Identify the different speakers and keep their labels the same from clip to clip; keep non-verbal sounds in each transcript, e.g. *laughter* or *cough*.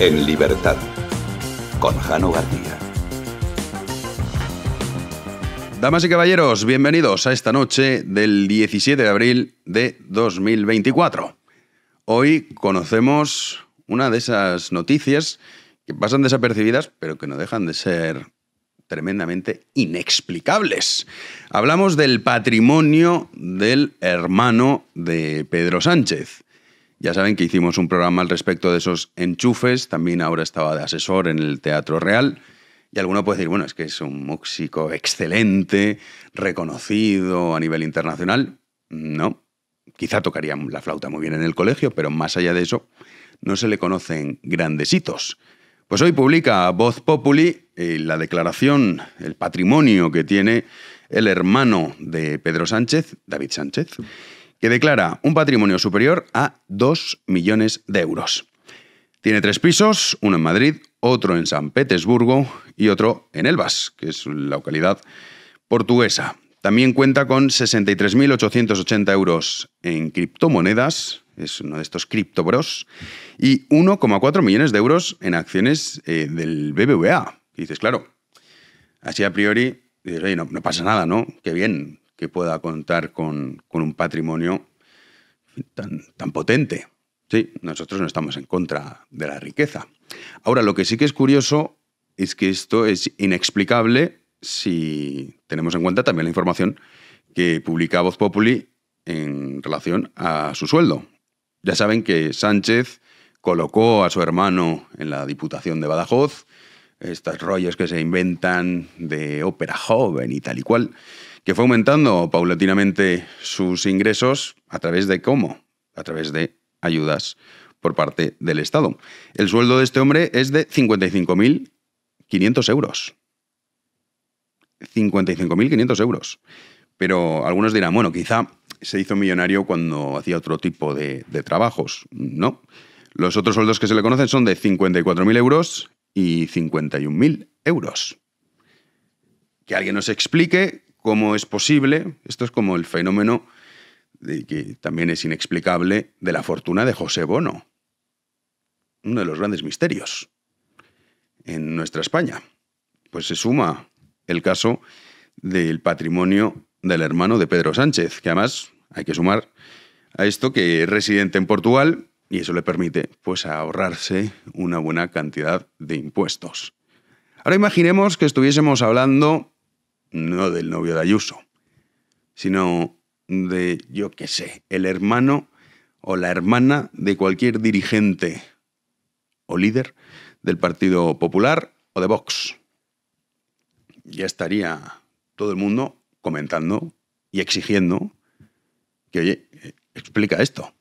Speaker 1: En libertad, con Jano García. Damas y caballeros, bienvenidos a esta noche del 17 de abril de 2024. Hoy conocemos una de esas noticias que pasan desapercibidas, pero que no dejan de ser tremendamente inexplicables. Hablamos del patrimonio del hermano de Pedro Sánchez. Ya saben que hicimos un programa al respecto de esos enchufes, también ahora estaba de asesor en el Teatro Real. Y alguno puede decir, bueno, es que es un músico excelente, reconocido a nivel internacional. No, quizá tocaría la flauta muy bien en el colegio, pero más allá de eso, no se le conocen grandes hitos. Pues hoy publica Voz Populi eh, la declaración, el patrimonio que tiene el hermano de Pedro Sánchez, David Sánchez que declara un patrimonio superior a 2 millones de euros. Tiene tres pisos, uno en Madrid, otro en San Petersburgo y otro en Elbas, que es la localidad portuguesa. También cuenta con 63.880 euros en criptomonedas, es uno de estos criptobros, y 1,4 millones de euros en acciones eh, del BBVA. Y dices, claro, así a priori, no pasa nada, ¿no? Qué bien, que pueda contar con, un patrimonio tan, tan potente. Sí, nosotros no estamos en contra de la riqueza. Ahora, lo que sí que es curioso es que esto es inexplicable si tenemos en cuenta también la información que publica Voz Populi en relación a su sueldo. Ya saben que Sánchez colocó a su hermano en la Diputación de Badajoz, estos rollos que se inventan de ópera joven y tal y cual que fue aumentando paulatinamente sus ingresos a través de cómo, a través de ayudas por parte del Estado. El sueldo de este hombre es de 55.500 euros. 55.500 euros. Pero algunos dirán, bueno, quizá se hizo millonario cuando hacía otro tipo de, de trabajos. No. Los otros sueldos que se le conocen son de 54.000 euros y 51.000 euros. Que alguien nos explique cómo es posible, esto es como el fenómeno que también es inexplicable de la fortuna de José Bono, uno de los grandes misterios en nuestra España. Pues se suma el caso del patrimonio del hermano de Pedro Sánchez, que además hay que sumar a esto que es residente en Portugal y eso le permite pues ahorrarse una buena cantidad de impuestos. Ahora imaginemos que estuviésemos hablando no del novio de Ayuso, sino de, yo qué sé, el hermano o la hermana de cualquier dirigente o líder del Partido Popular o de Vox. Ya estaría todo el mundo comentando y exigiendo que, oye, explica esto.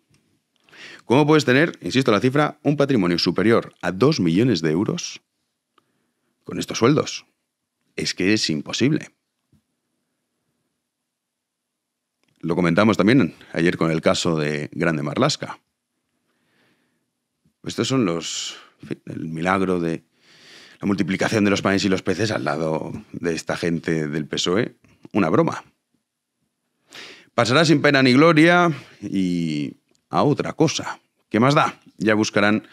Speaker 1: ¿Cómo puedes tener, insisto, la cifra, un patrimonio superior a 2 millones de euros con estos sueldos? Es que es imposible. Lo comentamos también ayer con el caso de Grande Marlasca. Estos son los. el milagro de la multiplicación de los panes y los peces al lado de esta gente del PSOE. Una broma. Pasará sin pena ni gloria y a otra cosa. ¿Qué más da? Ya buscarán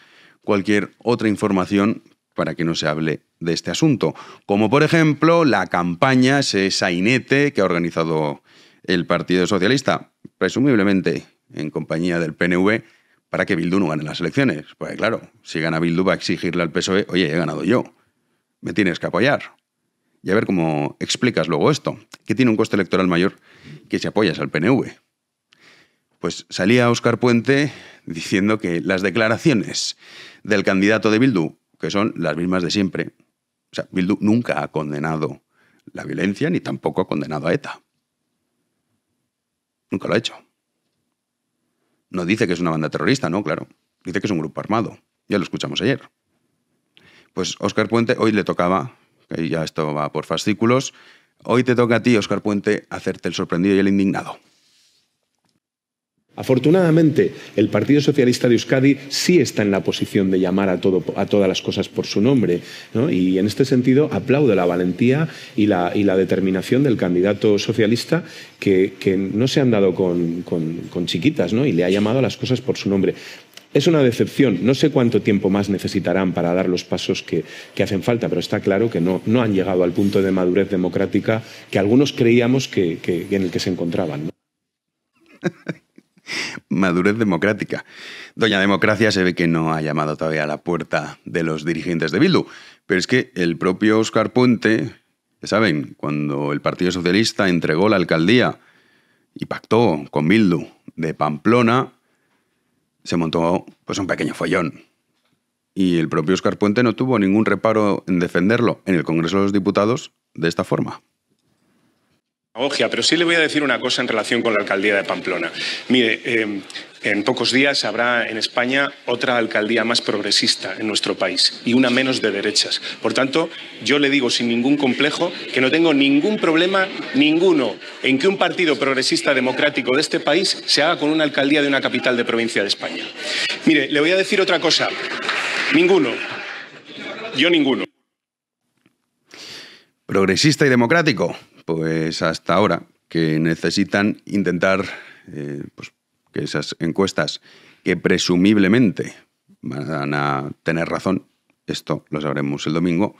Speaker 1: cualquier otra información para que no se hable de este asunto, como por ejemplo la campaña, ese sainete que ha organizado el Partido Socialista, presumiblemente en compañía del PNV, para que Bildu no gane las elecciones. Pues claro, si gana Bildu va a exigirle al PSOE, oye, he ganado yo, me tienes que apoyar. Y a ver cómo explicas luego esto, que tiene un coste electoral mayor que si apoyas al PNV. Pues salía Óscar Puente diciendo que las declaraciones del candidato de Bildu, que son las mismas de siempre, o sea, Bildu nunca ha condenado la violencia ni tampoco ha condenado a ETA. Nunca lo ha hecho. No dice que es una banda terrorista, no, claro. Dice que es un grupo armado. Ya lo escuchamos ayer. Pues Oscar Puente hoy le tocaba, que ya esto va por fascículos, hoy te toca a ti, Oscar Puente, hacerte el sorprendido y el indignado.
Speaker 2: Afortunadamente, el Partido Socialista de Euskadi sí está en la posición de llamar a, todo, a todas las cosas por su nombre. Y en este sentido, aplaudo la valentía y la, determinación del candidato socialista que, no se han dado con, chiquitas y le ha llamado a las cosas por su nombre. Es una decepción. No sé cuánto tiempo más necesitarán para dar los pasos que, hacen falta, pero está claro que no, han llegado al punto de madurez democrática que algunos creíamos que, en el que se encontraban.
Speaker 1: *laughs* Madurez democrática. Doña Democracia se ve que no ha llamado todavía a la puerta de los dirigentes de Bildu, pero es que el propio oscar Puente, saben, cuando el Partido Socialista entregó la alcaldía y pactó con Bildu de Pamplona, se montó pues un pequeño follón. Y el propio oscar Puente no tuvo ningún reparo en defenderlo en el Congreso de los Diputados de esta forma
Speaker 2: pero sí le voy a decir una cosa en relación con la alcaldía de Pamplona. Mire, em, en pocos días habrá en España otra alcaldía más progresista en nuestro país y una menos de derechas. Por tanto, yo le digo sin ningún complejo que no tengo ningún problema, ninguno, en que un partido progresista democrático de este país se haga con una alcaldía de una capital de provincia de España. Mire, le voy a decir otra cosa. Ninguno. Yo ninguno.
Speaker 1: Progresista y democrático pues hasta ahora, que necesitan intentar eh, pues, que esas encuestas que presumiblemente van a tener razón, esto lo sabremos el domingo,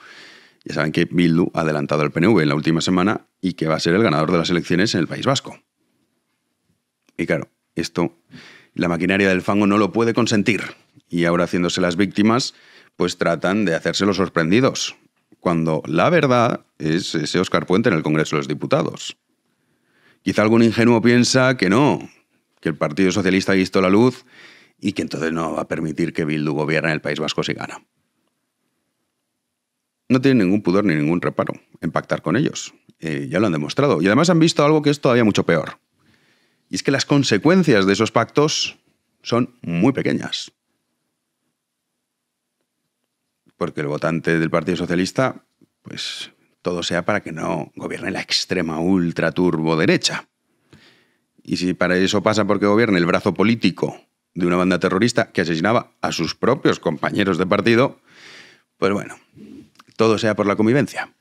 Speaker 1: ya saben que Bildu ha adelantado al PNV en la última semana y que va a ser el ganador de las elecciones en el País Vasco. Y claro, esto la maquinaria del fango no lo puede consentir. Y ahora haciéndose las víctimas, pues tratan de hacérselo sorprendidos cuando la verdad es ese Oscar Puente en el Congreso de los Diputados. Quizá algún ingenuo piensa que no, que el Partido Socialista ha visto la luz y que entonces no va a permitir que Bildu gobierne en el País Vasco si gana. No tienen ningún pudor ni ningún reparo en pactar con ellos. Eh, ya lo han demostrado. Y además han visto algo que es todavía mucho peor. Y es que las consecuencias de esos pactos son muy pequeñas porque el votante del Partido Socialista, pues todo sea para que no gobierne la extrema ultra derecha. Y si para eso pasa porque gobierne el brazo político de una banda terrorista que asesinaba a sus propios compañeros de partido, pues bueno, todo sea por la convivencia.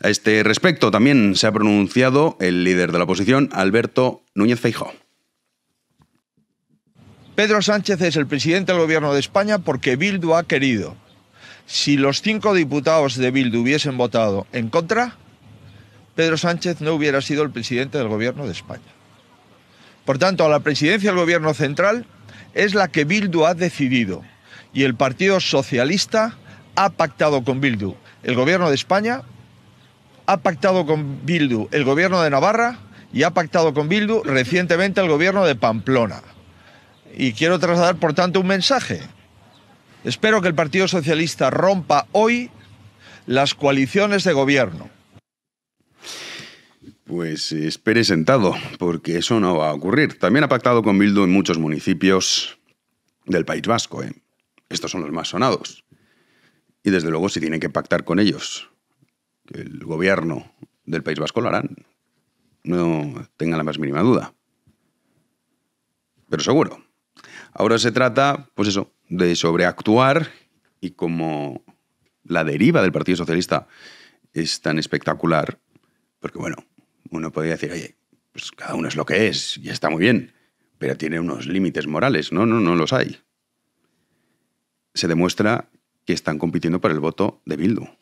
Speaker 1: A este respecto también se ha pronunciado el líder de la oposición, Alberto Núñez Feijóo. Pedro Sánchez es el presidente del gobierno de España porque Bildu ha querido si los cinco diputados de Bildu hubiesen votado en contra, Pedro Sánchez no hubiera sido el presidente del gobierno de España. Por tanto, a la presidencia del gobierno central es la que Bildu ha decidido y el Partido Socialista ha pactado con Bildu el gobierno de España, ha pactado con Bildu el gobierno de Navarra y ha pactado con Bildu recientemente el gobierno de Pamplona. Y quiero trasladar, por tanto, un mensaje. Espero que el Partido Socialista rompa hoy las coaliciones de gobierno. Pues espere sentado, porque eso no va a ocurrir. También ha pactado con Bildu en muchos municipios del País Vasco. ¿eh? Estos son los más sonados. Y desde luego, si tienen que pactar con ellos, el gobierno del País Vasco lo harán. No tenga la más mínima duda. Pero seguro. Ahora se trata, pues eso, de sobreactuar y como la deriva del Partido Socialista es tan espectacular, porque bueno, uno podría decir, oye, pues cada uno es lo que es y está muy bien, pero tiene unos límites morales. No, no, no los hay. Se demuestra que están compitiendo por el voto de Bildu. O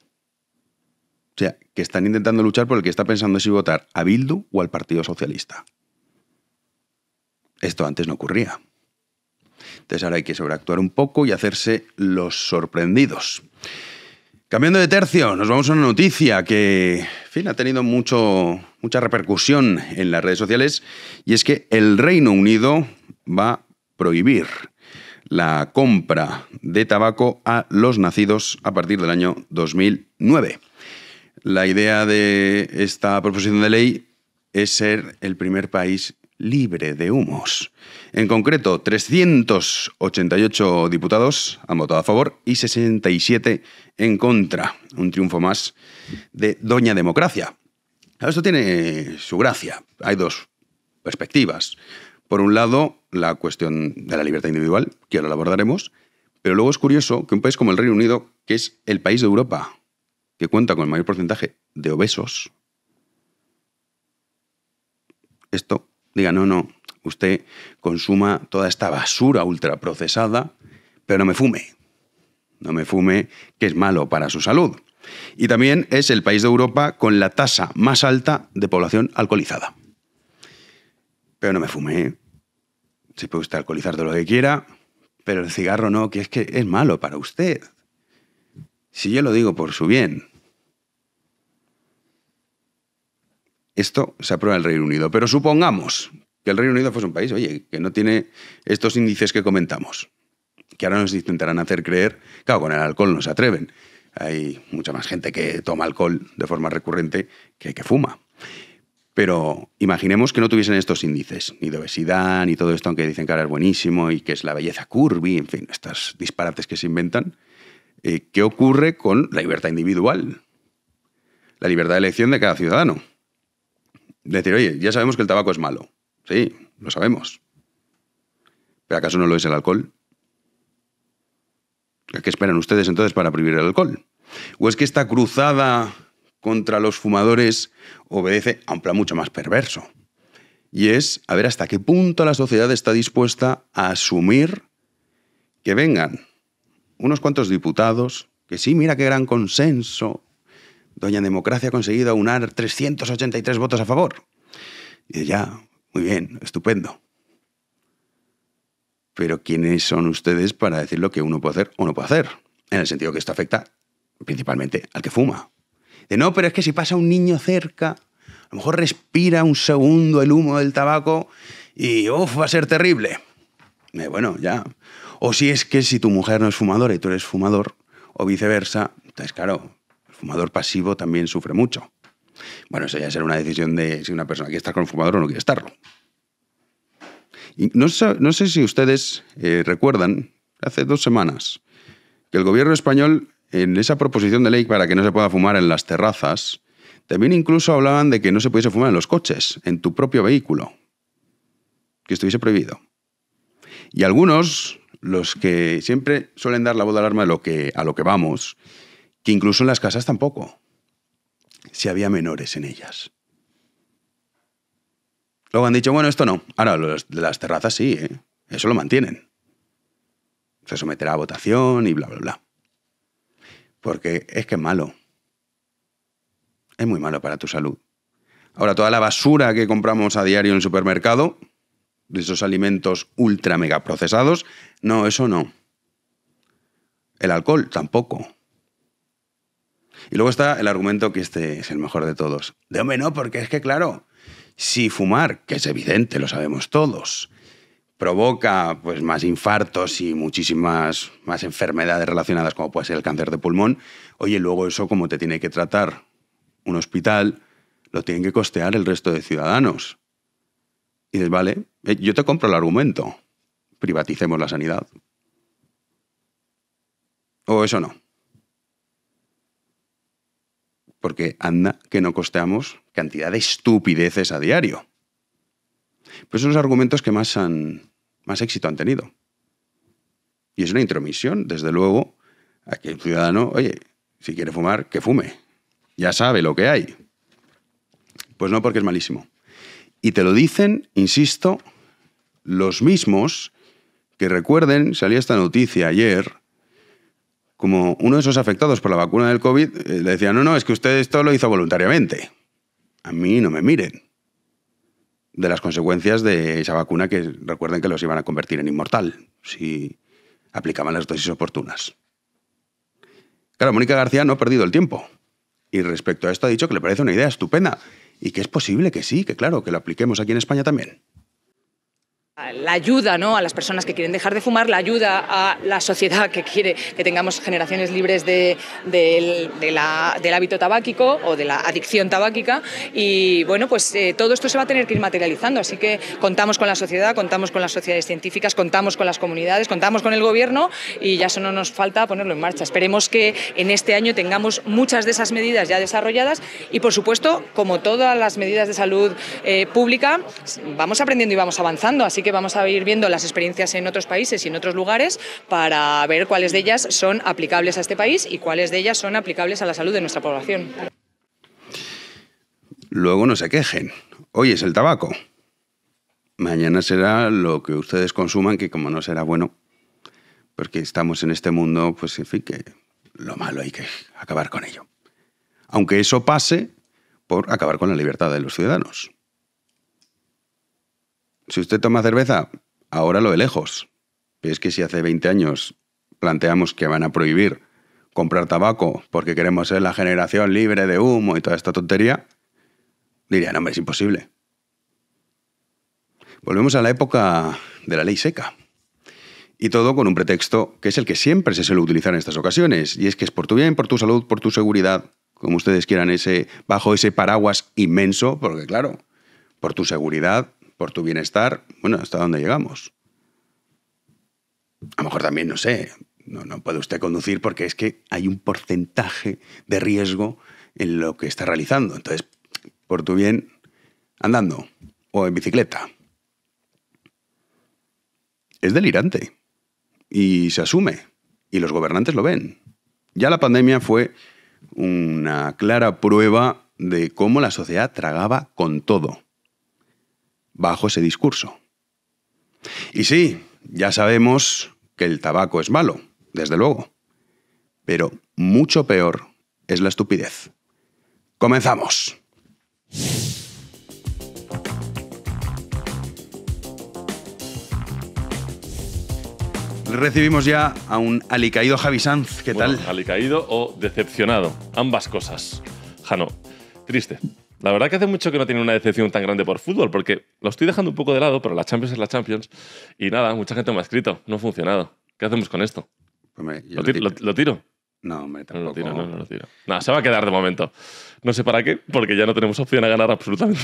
Speaker 1: sea, que están intentando luchar por el que está pensando si votar a Bildu o al Partido Socialista. Esto antes no ocurría. Entonces ahora hay que sobreactuar un poco y hacerse los sorprendidos. Cambiando de tercio, nos vamos a una noticia que, fin, ha tenido mucho, mucha repercusión en las redes sociales y es que el Reino Unido va a prohibir la compra de tabaco a los nacidos a partir del año 2009. La idea de esta proposición de ley es ser el primer país libre de humos. En concreto, 388 diputados han votado a favor y 67 en contra. Un triunfo más de Doña Democracia. Esto tiene su gracia. Hay dos perspectivas. Por un lado, la cuestión de la libertad individual, que ahora la abordaremos, pero luego es curioso que un país como el Reino Unido, que es el país de Europa que cuenta con el mayor porcentaje de obesos, esto diga, no, no, usted consuma toda esta basura ultraprocesada, pero no me fume. No me fume, que es malo para su salud. Y también es el país de Europa con la tasa más alta de población alcoholizada. Pero no me fume. si ¿eh? Se puede usted alcoholizar todo lo que quiera, pero el cigarro no, que es que es malo para usted. Si yo lo digo por su bien, Esto se aprueba en el Reino Unido. Pero supongamos que el Reino Unido fuese un país, oye, que no tiene estos índices que comentamos, que ahora nos intentarán hacer creer, claro, con el alcohol no se atreven. Hay mucha más gente que toma alcohol de forma recurrente que que fuma. Pero imaginemos que no tuviesen estos índices, ni de obesidad, ni todo esto, aunque dicen que ahora es buenísimo y que es la belleza curvy, en fin, estos disparates que se inventan. Eh, ¿Qué ocurre con la libertad individual? La libertad de elección de cada ciudadano. Decir, oye, ya sabemos que el tabaco es malo. Sí, lo sabemos. ¿Pero acaso no lo es el alcohol? ¿A qué esperan ustedes entonces para prohibir el alcohol? ¿O es que esta cruzada contra los fumadores obedece a un plan mucho más perverso? Y es a ver hasta qué punto la sociedad está dispuesta a asumir que vengan unos cuantos diputados, que sí, mira qué gran consenso, Doña Democracia ha conseguido aunar 383 votos a favor. Y ya, muy bien, estupendo. Pero ¿quiénes son ustedes para decir lo que uno puede hacer o no puede hacer? En el sentido que esto afecta principalmente al que fuma. De no, pero es que si pasa un niño cerca, a lo mejor respira un segundo el humo del tabaco y uff, va a ser terrible. bueno, ya. O si es que si tu mujer no es fumadora y tú eres fumador, o viceversa, entonces claro, fumador pasivo también sufre mucho. Bueno, eso ya será una decisión de si una persona quiere estar con un fumador o no quiere estarlo. Y no, sé, no, sé, si ustedes eh, recuerdan, hace dos semanas, que el gobierno español, en esa proposición de ley para que no se pueda fumar en las terrazas, también incluso hablaban de que no se pudiese fumar en los coches, en tu propio vehículo, que estuviese prohibido. Y algunos, los que siempre suelen dar la voz de alarma de lo que, a lo que vamos, que incluso en las casas tampoco, si había menores en ellas. Luego han dicho, bueno, esto no. Ahora, las terrazas sí, ¿eh? eso lo mantienen. Se someterá a votación y bla, bla, bla. Porque es que es malo. Es muy malo para tu salud. Ahora, toda la basura que compramos a diario en el supermercado, de esos alimentos ultra mega procesados, no, eso no. El alcohol tampoco. Y luego está el argumento que este es el mejor de todos. De hombre, no, porque es que, claro, si fumar, que es evidente, lo sabemos todos, provoca pues, más infartos y muchísimas más enfermedades relacionadas, como puede ser el cáncer de pulmón, oye, luego eso, como te tiene que tratar un hospital, lo tienen que costear el resto de ciudadanos. Y dices, vale, eh, yo te compro el argumento, privaticemos la sanidad. ¿O eso no? porque anda que no costeamos cantidad de estupideces a diario. Pues son los argumentos que más, han, más éxito han tenido. Y es una intromisión, desde luego, a que el ciudadano, oye, si quiere fumar, que fume. Ya sabe lo que hay. Pues no, porque es malísimo. Y te lo dicen, insisto, los mismos que recuerden, salía esta noticia ayer, como uno de esos afectados por la vacuna del COVID, eh, le decía, no, no, es que usted esto lo hizo voluntariamente. A mí no me miren. De las consecuencias de esa vacuna que recuerden que los iban a convertir en inmortal si aplicaban las dosis oportunas. Claro, Mónica García no ha perdido el tiempo. Y respecto a esto ha dicho que le parece una idea estupenda y que es posible que sí, que claro, que lo apliquemos aquí en España también
Speaker 3: la ayuda ¿no? a las personas que quieren dejar de fumar, la ayuda a la sociedad que quiere que tengamos generaciones libres del hábito tabáquico o de la adicción tabáquica. Y bueno, pues eh, todo esto se va a tener que ir materializando. Así que contamos con la sociedad, contamos con las sociedades científicas, contamos con las comunidades, contamos con el gobierno y ya solo nos falta ponerlo en marcha. Esperemos que en este año tengamos muchas de esas medidas ya desarrolladas y, por supuesto, como todas las medidas de salud eh, pública, vamos aprendiendo y vamos avanzando que vamos a ir viendo las experiencias en otros países y en otros lugares para ver cuáles de ellas son aplicables a este país y cuáles de ellas son aplicables a la salud de nuestra población.
Speaker 1: Luego no se quejen. Hoy es el tabaco. Mañana será lo que ustedes consuman, que como no será bueno, porque estamos en este mundo, pues en fin, que lo malo hay que acabar con ello. Aunque eso pase por acabar con la libertad de los ciudadanos si usted toma cerveza, ahora lo de lejos. es que si hace 20 años planteamos que van a prohibir comprar tabaco porque queremos ser la generación libre de humo y toda esta tontería, dirían, hombre, es imposible. Volvemos a la época de la ley seca. Y todo con un pretexto que es el que siempre se suele utilizar en estas ocasiones, y es que es por tu bien, por tu salud, por tu seguridad, como ustedes quieran, ese, bajo ese paraguas inmenso, porque claro, por tu seguridad por tu bienestar, bueno, ¿hasta dónde llegamos? A lo mejor también, no sé, no, no puede usted conducir porque es que hay un porcentaje de riesgo en lo que está realizando. Entonces, por tu bien, andando o en bicicleta. Es delirante y se asume y los gobernantes lo ven. Ya la pandemia fue una clara prueba de cómo la sociedad tragaba con todo bajo ese discurso. Y sí, ya sabemos que el tabaco es malo, desde luego, pero mucho peor es la estupidez. Comenzamos.
Speaker 3: Recibimos ya a un alicaído Javi Sanz. ¿Qué tal? Alicaído o decepcionado. Ambas cosas. Jano, triste. La verdad que hace mucho que no tiene una decepción tan grande por fútbol, porque lo estoy dejando un poco de lado, pero la Champions es la Champions. Y nada, mucha gente me ha escrito, no ha funcionado. ¿Qué hacemos con esto? Pues ¿Lo, tiro. No, me tampoco. No lo tiro, no, lo tiro. Nada, se va a quedar de momento. No sé para qué, porque ya no tenemos opción a ganar absolutamente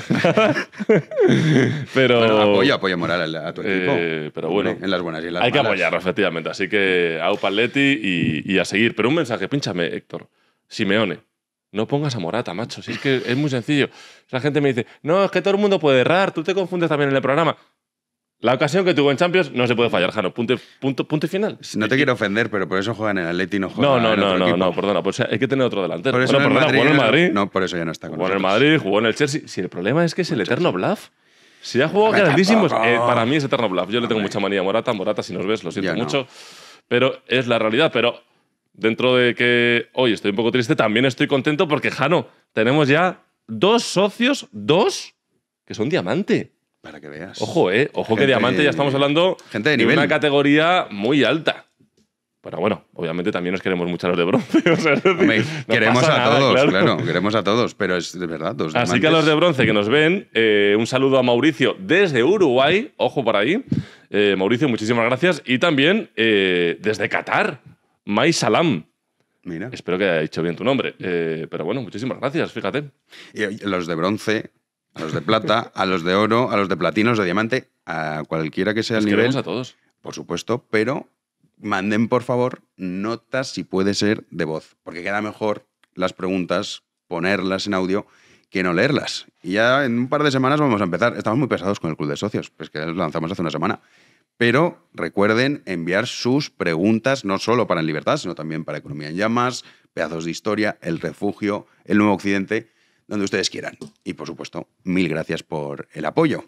Speaker 3: *laughs* pero... apoyo, moral a, tu eh, equipo. pero bueno, en las buenas y en las Hay que apoyarlo, efectivamente. Así que a Upaletti y, y a seguir. Pero un mensaje, pinchame, Héctor. Simeone no pongas a Morata, macho. Si es que es muy sencillo. La gente me dice, no, es que todo el mundo puede errar, tú te confundes también en el programa. La ocasión que tuvo en Champions no se puede fallar, Jano. Punto, punto, punto y final. No te quiero ofender, pero por eso juegan en el Atleti y no juegan no, en otro no, No, no, perdona. Pues hay que tener otro delantero. Por eso no en Madrid, en el Madrid. No, por eso ya no está con Jugó en el Madrid, jugó en el Chelsea. Si el problema es que es el eterno bluff. Si ha jugado grandísimos, eh, para mí es eterno bluff. Yo le tengo mucha manía a Morata. Morata, si nos ves, lo siento mucho. Pero es la realidad. Pero dentro de que hoy estoy un poco triste, también estoy contento porque, Jano, tenemos ya dos socios, dos, que son diamante. Para que veas. Ojo, eh. Ojo que diamante ya estamos hablando gente de, una categoría muy alta. Pero bueno, obviamente también nos queremos mucho a los de bronce. *laughs* queremos a todos, claro. queremos a todos, pero es verdad. Dos Así que a los de bronce que nos ven, eh, un saludo a Mauricio desde Uruguay, ojo por ahí. Eh, Mauricio, muchísimas gracias. Y también eh, desde Qatar. Mai Salam. Mira. Espero que haya dicho bien tu nombre. Eh, pero bueno, muchísimas gracias, fíjate.
Speaker 1: Y los de bronce, a los de plata, *laughs* a los de oro, a los de platino, los de diamante, a cualquiera que sea el nivel. a todos. Por supuesto, pero manden por favor notas si puede ser de voz, porque queda mejor las preguntas ponerlas en audio que no leerlas. Y ya en un par de semanas vamos a empezar. Estamos muy pesados con el club de socios, pues que lo lanzamos hace una semana. Pero recuerden enviar sus preguntas no solo para En Libertad, sino también para Economía en Llamas, Pedazos de Historia, El Refugio, El Nuevo Occidente, donde ustedes quieran. Y por supuesto, mil gracias por el apoyo.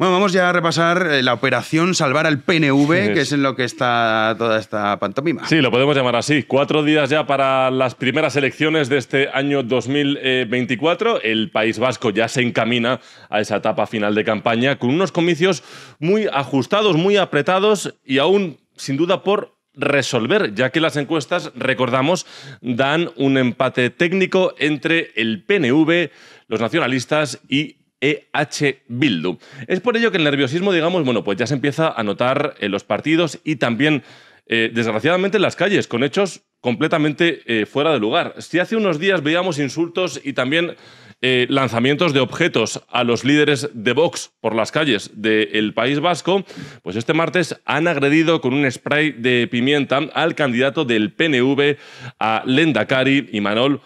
Speaker 1: Bueno, vamos ya a repasar eh, la operación Salvar al PNV, que es
Speaker 3: en lo que está toda esta pantomima. Sí, lo podemos llamar así. Cuatro días ya para las primeras elecciones de este año 2024. El País Vasco ya se encamina a esa etapa final de campaña con unos comicios muy ajustados, muy apretados y aún, sin duda, por resolver, ya que las encuestas, recordamos, dan un empate técnico entre el PNV, los nacionalistas y EH Bildu. Es por ello que el nerviosismo, digamos, bueno, pues ya se empieza a notar en los partidos y también, eh, desgraciadamente, en las calles, con hechos completamente eh, fuera de lugar. Si hace unos días veíamos insultos y también eh, lanzamientos de objetos a los líderes de Vox por las calles del País Vasco, pues este martes han agredido con un spray de pimienta al candidato del PNV a Lendakari, manol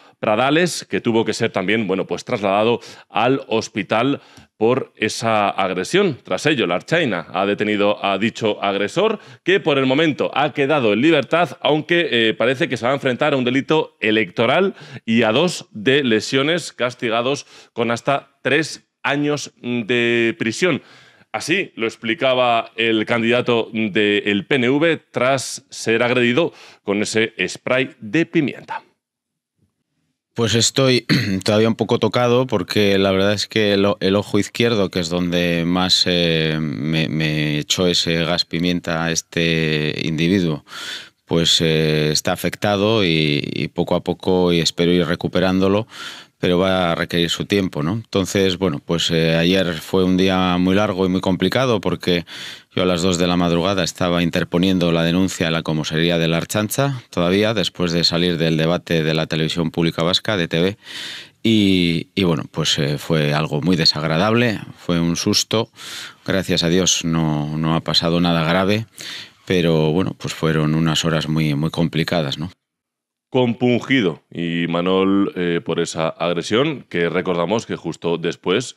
Speaker 3: que tuvo que ser también, bueno, pues trasladado al hospital por esa agresión. Tras ello, la Archaina ha detenido a dicho agresor, que por el momento ha quedado en libertad, aunque eh, parece que se va a enfrentar a un delito electoral y a dos de lesiones castigados con hasta tres años de prisión. Así lo explicaba el candidato del PNV tras ser agredido con ese spray de pimienta.
Speaker 4: Pues estoy *clears throat* todavía un poco tocado porque la verdad es que el, ojo izquierdo, que es donde más eh, me, echó ese gas pimienta a este individuo, pues eh, está afectado y, poco a poco y espero ir recuperándolo, pero va a requerir su tiempo, ¿no? Entonces, bueno, pues eh, ayer fue un día muy largo y muy complicado porque yo a las 2 de la madrugada estaba interponiendo la denuncia a la comisaría de la Archancha, todavía después de salir del debate de la televisión pública vasca, de TV. Y, bueno, pues eh, fue algo muy desagradable, fue un susto. Gracias a Dios no, no, ha pasado nada grave, pero bueno, pues fueron unas horas muy, muy complicadas, ¿no?
Speaker 3: Compungido y Manol eh, por esa agresión, que recordamos que justo después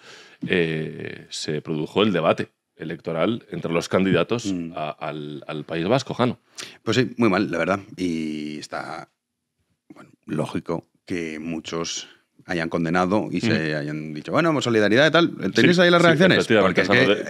Speaker 3: eh, se produjo el debate electoral entre los candidatos mm. al, País Vasco, Jano. Pues sí, muy mal, la verdad.
Speaker 1: Y está lógico que muchos hayan condenado y se hayan dicho, bueno, solidaridad y tal. ¿Tenéis ahí las reacciones?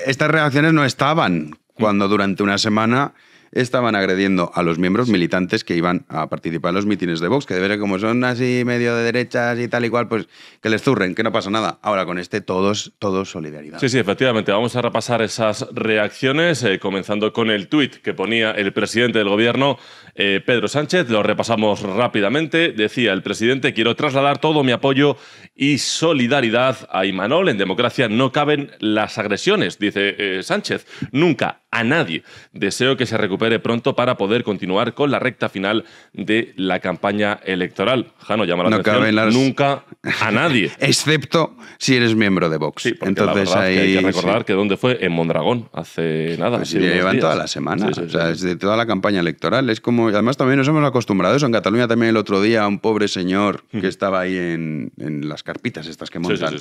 Speaker 1: estas reacciones no estaban mm. cuando durante una semana estaban agrediendo a los miembros militantes que iban a participar en los mítines de Vox, que de ver como son así medio de derechas y tal y cual, pues que les zurren,
Speaker 3: que no pasa nada. Ahora con este todos, todos solidaridad. Sí, sí, efectivamente. Vamos a repasar esas reacciones, eh, comenzando con el tuit que ponía el presidente del gobierno, eh, Pedro Sánchez. Lo repasamos rápidamente. Decía el presidente, quiero trasladar todo mi apoyo y solidaridad a Imanol. En democracia no caben las agresiones, dice eh, Sánchez. Nunca a nadie. Deseo que se recupere pronto para poder continuar con la recta final de la campaña electoral. Jano, llama la no atención. Nunca a nadie. *laughs* Excepto si eres miembro de Vox. Sí, porque Entonces ahí... hay que recordar que dónde fue, en Mondragón,
Speaker 1: hace nada. Pues llevan toda la semana, o sea, es de toda la campaña electoral. Es como, además también nos hemos acostumbrado a En Cataluña también el otro día un pobre señor que estaba ahí en, en las carpitas estas que montan.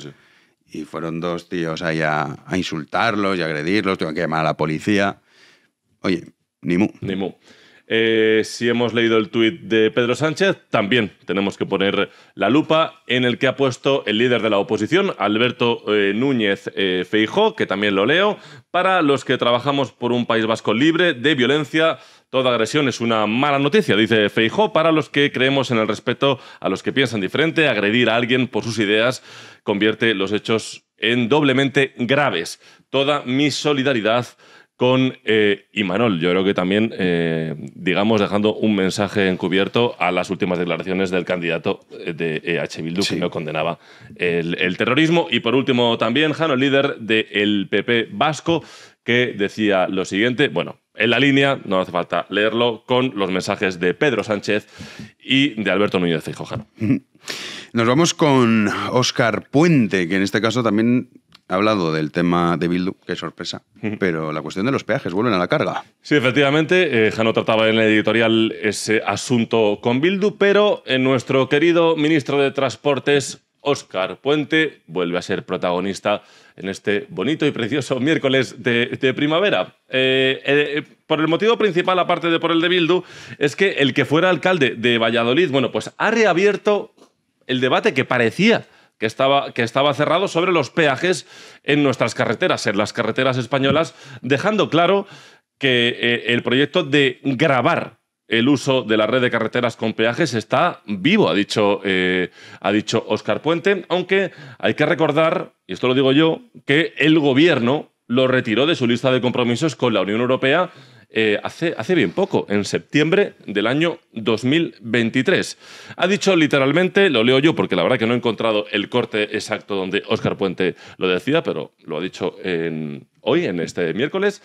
Speaker 1: Y fueron dos tíos ahí a, insultarlos y agredirlos, tuvieron que llamar a la policía. Oye, Nimu. Nimu.
Speaker 3: Eh, si hemos leído el tuit de Pedro Sánchez, también tenemos que poner la lupa en el que ha puesto el líder de la oposición, Alberto eh, Núñez eh, Feijó, que también lo leo, para los que trabajamos por un país vasco libre de violencia. Toda agresión es una mala noticia, dice Feijó, para los que creemos en el respeto a los que piensan diferente, agredir a alguien por sus ideas convierte los hechos en doblemente graves. Toda mi solidaridad con Imanol. Eh, yo creo que también, eh, digamos, dejando un mensaje encubierto a las últimas declaraciones del candidato eh, de e H. Bildu, que no condenaba el, terrorismo. Y por último, también Jano, líder del PP vasco, que decía lo siguiente, bueno, en la línea, no hace falta leerlo, con los mensajes de Pedro Sánchez y de Alberto Núñez Jano.
Speaker 1: Nos vamos con Óscar Puente, que en este caso también ha hablado del tema de Bildu, qué sorpresa, pero la cuestión de los peajes vuelven a la carga.
Speaker 3: Sí, efectivamente, eh, Jano trataba en la editorial ese asunto con Bildu, pero en eh, nuestro querido ministro de Transportes, Óscar Puente, vuelve a ser protagonista en este bonito y precioso miércoles de, primavera. Eh, por el motivo principal, aparte de por el de Bildu, es que el que fuera alcalde de Valladolid, bueno, pues ha reabierto el debate que parecía que estaba, que estaba cerrado sobre los peajes en nuestras carreteras, en las carreteras españolas, dejando claro que eh, el proyecto de grabar el uso de la red de carreteras con peajes está vivo, ha dicho, eh, ha dicho Oscar Puente, aunque hay que recordar, y esto lo digo yo, que el gobierno lo retiró de su lista de compromisos con la Unión Europea eh, hace, hace bien poco, en septiembre del año 2023. Ha dicho literalmente, lo leo yo porque la verdad que no he encontrado el corte exacto donde Óscar Puente lo decía, pero lo ha dicho hoy, en este miércoles.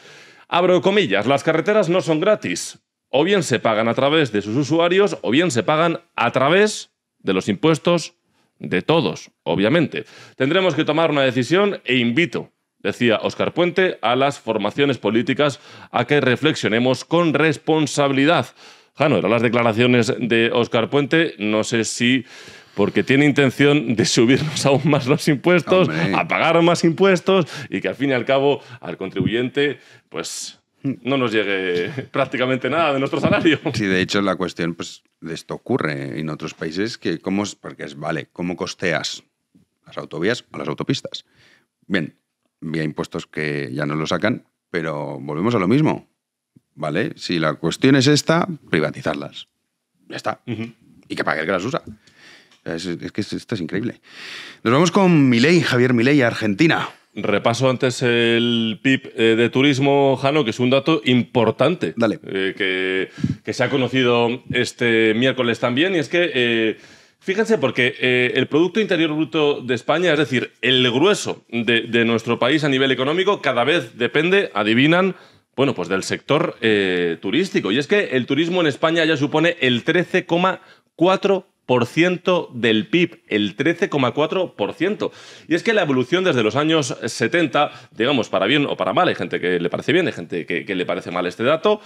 Speaker 3: Abro comillas, las carreteras no son gratis. O bien se pagan a través de sus usuarios, o bien se pagan a través de los impuestos de todos, obviamente. Tendremos que tomar una decisión e invito decía Oscar Puente, a las formaciones políticas a que reflexionemos con responsabilidad. Jano, eran las declaraciones de Oscar Puente. No sé si porque tiene intención de subirnos *laughs* aún más los impuestos, a pagar más impuestos y que al fin y al cabo al contribuyente, pues no nos llegue *laughs* prácticamente nada de nuestro salario. *laughs* Sí, de hecho la cuestión
Speaker 1: pues, de esto ocurre en otros países que cómo porque es vale, cómo costeas las autovías o las autopistas. Bien, vía impuestos que ya no lo sacan, pero volvemos a lo mismo. ¿Vale? Si la cuestión es esta, privatizarlas. Ya está. Y que pague el que las usa. Es, que esto es increíble. Nos vamos con Milei, Javier Milei, Argentina.
Speaker 3: Repaso antes el PIB eh, de turismo, Jano, que es un dato importante Dale. Eh, que, que, se ha conocido este miércoles también, y es que eh, Fíjense, porque eh, el Producto Interior Bruto de España, es decir, el grueso de, nuestro país a nivel económico, cada vez depende, adivinan, bueno, pues del sector eh, turístico. Y es que el turismo en España ya supone el 13,4% del PIB, el 13,4%. Y es que la evolución desde los años 70, digamos, para bien o para mal, hay gente que le parece bien, hay gente que, le parece mal este dato,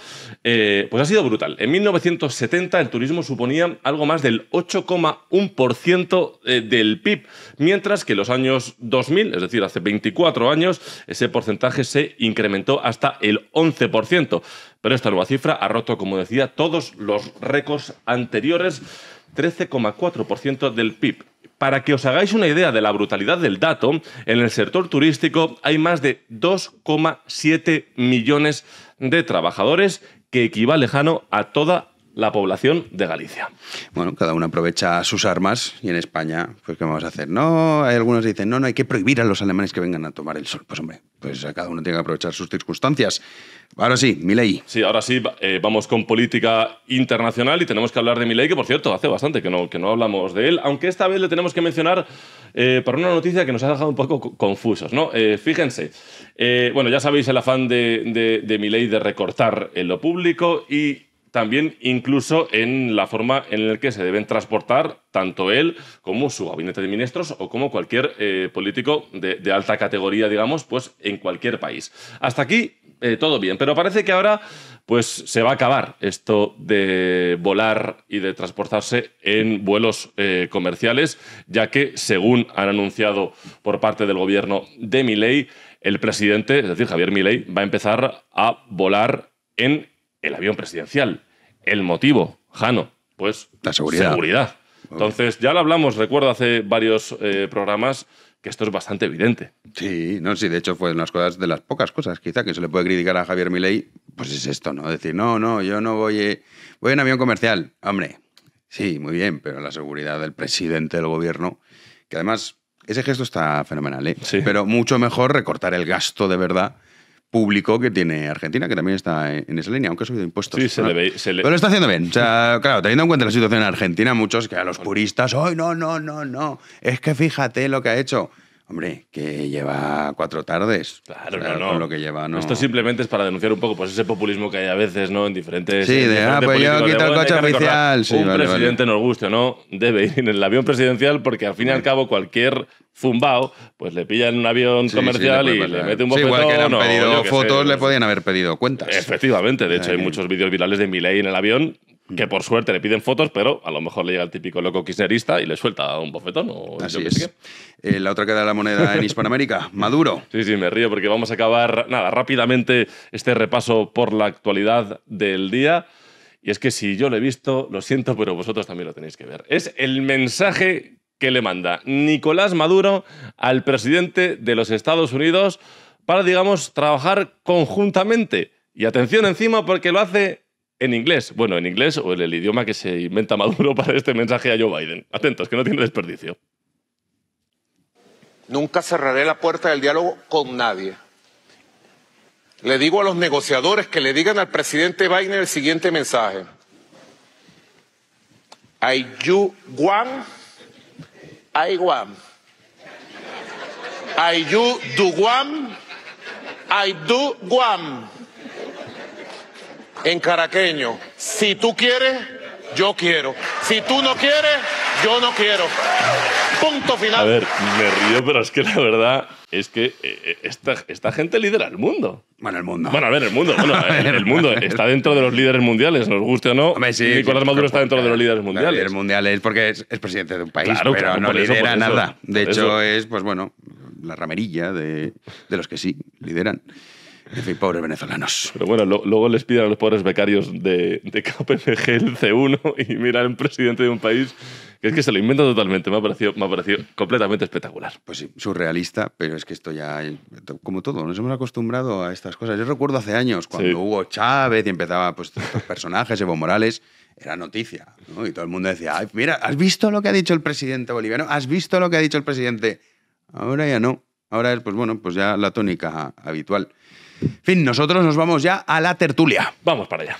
Speaker 3: eh, pues ha sido brutal. En 1970 el turismo suponía algo más del 8,1% eh, del PIB, mientras que en los años 2000, es decir, hace 24 años, ese porcentaje se incrementó hasta el 11%. Pero esta nueva cifra ha roto, como decía, todos los récords anteriores. 13,4% del PIB. Para que os hagáis una idea de la brutalidad del dato, en el sector turístico hay más de 2,7 millones de trabajadores, que equivale lejano a toda la población de Galicia.
Speaker 1: Bueno, cada uno aprovecha sus armas y en España, pues ¿qué vamos a hacer? No, hay algunos que dicen, no, no, hay que prohibir a los alemanes que vengan a tomar el sol. Pues hombre, pues cada uno tiene que aprovechar sus circunstancias.
Speaker 3: Ahora sí, Milei. Sí, ahora sí, eh, vamos con política internacional y tenemos que hablar de Milei, que por cierto, hace bastante que no, que no hablamos de él, aunque esta vez le tenemos que mencionar eh, por una noticia que nos ha dejado un poco confusos, ¿no? Eh, fíjense, bueno, ya sabéis el afán de, de, de de recortar en lo público y también incluso en la forma en la que se deben transportar tanto él como su gabinete de ministros o como cualquier político de, alta categoría, digamos, pues en cualquier país. Hasta aquí eh, todo bien. Pero parece que ahora pues se va a acabar esto de volar y de transportarse en vuelos eh, comerciales, ya que, según han anunciado por parte del gobierno de Miley, el presidente, es decir, Javier Milei, va a empezar a volar en el avión presidencial. El motivo, Jano, pues la seguridad. seguridad. Entonces, ya lo hablamos, recuerdo, hace varios eh, programas esto es bastante evidente. Sí, no, sí, de hecho fue una de las pocas cosas quizá que se le puede criticar
Speaker 1: a Javier Milei, pues es esto, ¿no? Decir, no, no, yo no voy, eh, voy en avión comercial. Hombre, sí, muy bien, pero la seguridad del presidente del gobierno, que además ese gesto está fenomenal, ¿eh? Pero mucho mejor recortar el gasto de verdad público que tiene Argentina, que también está en esa línea, aunque ha subido impuestos. Sí, se le Pero lo está haciendo bien. O sea, *laughs* claro, teniendo en cuenta la situación en Argentina, muchos que a los puristas, ¡ay, no, no, no, no! Es que fíjate lo que ha
Speaker 3: hecho. Hombre, que lleva cuatro tardes. Claro, lo que lleva, Esto simplemente es para denunciar un poco pues ese populismo que hay a veces, ¿no? En diferentes. Sí, de, ah, pues yo quito el coche oficial. Sí, un presidente, vale. nos no, debe ir en el avión presidencial porque al fin y al cabo cualquier Fumbao, pues le pillan un avión comercial y le mete un bofetón. igual que le han pedido fotos, le podían haber pedido cuentas. Efectivamente, de hecho hay eh. muchos vídeos virales de Milei en el avión que por suerte le piden fotos, pero a lo mejor le llega el típico loco kirchnerista y le suelta un bofetón. O Así eh, la otra queda de la moneda en Hispanoamérica, *laughs* Maduro. Sí, sí, me río porque vamos a acabar, nada, rápidamente este repaso por la actualidad del día. Y es que si yo lo he visto, lo siento, pero vosotros también lo tenéis que ver. Es el mensaje que le manda Nicolás Maduro al presidente de los Estados Unidos para, digamos, trabajar conjuntamente. Y atención encima porque lo hace en inglés. Bueno, en inglés o en el idioma que se inventa Maduro *laughs* para este mensaje a Joe Biden. Atentos, que no tiene desperdicio.
Speaker 2: Nunca cerraré la puerta del diálogo con nadie. Le digo a los negociadores que le digan al presidente Biden el siguiente mensaje. I you want I guam. I du guam. I du guam. En caraqueño. Si tú quieres, yo quiero. Si tú no quieres, yo no quiero. Punto final. A ver,
Speaker 3: me río, pero es que la verdad es que eh, eh, esta, esta gente lidera el mundo. Bueno, el mundo. Bueno, a ver, el mundo. Bueno, el, mundo *laughs* está dentro de los líderes mundiales, nos guste o no. Nicolás Maduro está dentro de los líderes mundiales. Los
Speaker 1: mundial es porque es, presidente de un país, pero no lidera nada. De hecho, es, pues bueno, la ramerilla de, de los que sí lideran. En fin, pobres
Speaker 3: venezolanos. Pero bueno, luego les piden a los pobres becarios de, de KPMG el C1 y miran un presidente de un país que es que se lo inventa totalmente. Me ha, parecido, completamente espectacular.
Speaker 1: Pues sí, surrealista, pero es que esto ya, eh, como todo, nos hemos acostumbrado a estas cosas. Yo recuerdo hace años, cuando hubo Hugo Chávez y empezaba pues, estos personajes, Evo Morales, era noticia. Y todo el mundo decía, Ay, mira, ¿has visto lo que ha dicho el presidente boliviano? ¿Has visto lo que ha dicho el presidente? Ahora ya no. Ahora es, pues bueno, pues ya la tónica habitual. En fin, nosotros nos vamos ya a la tertulia. Vamos para allá.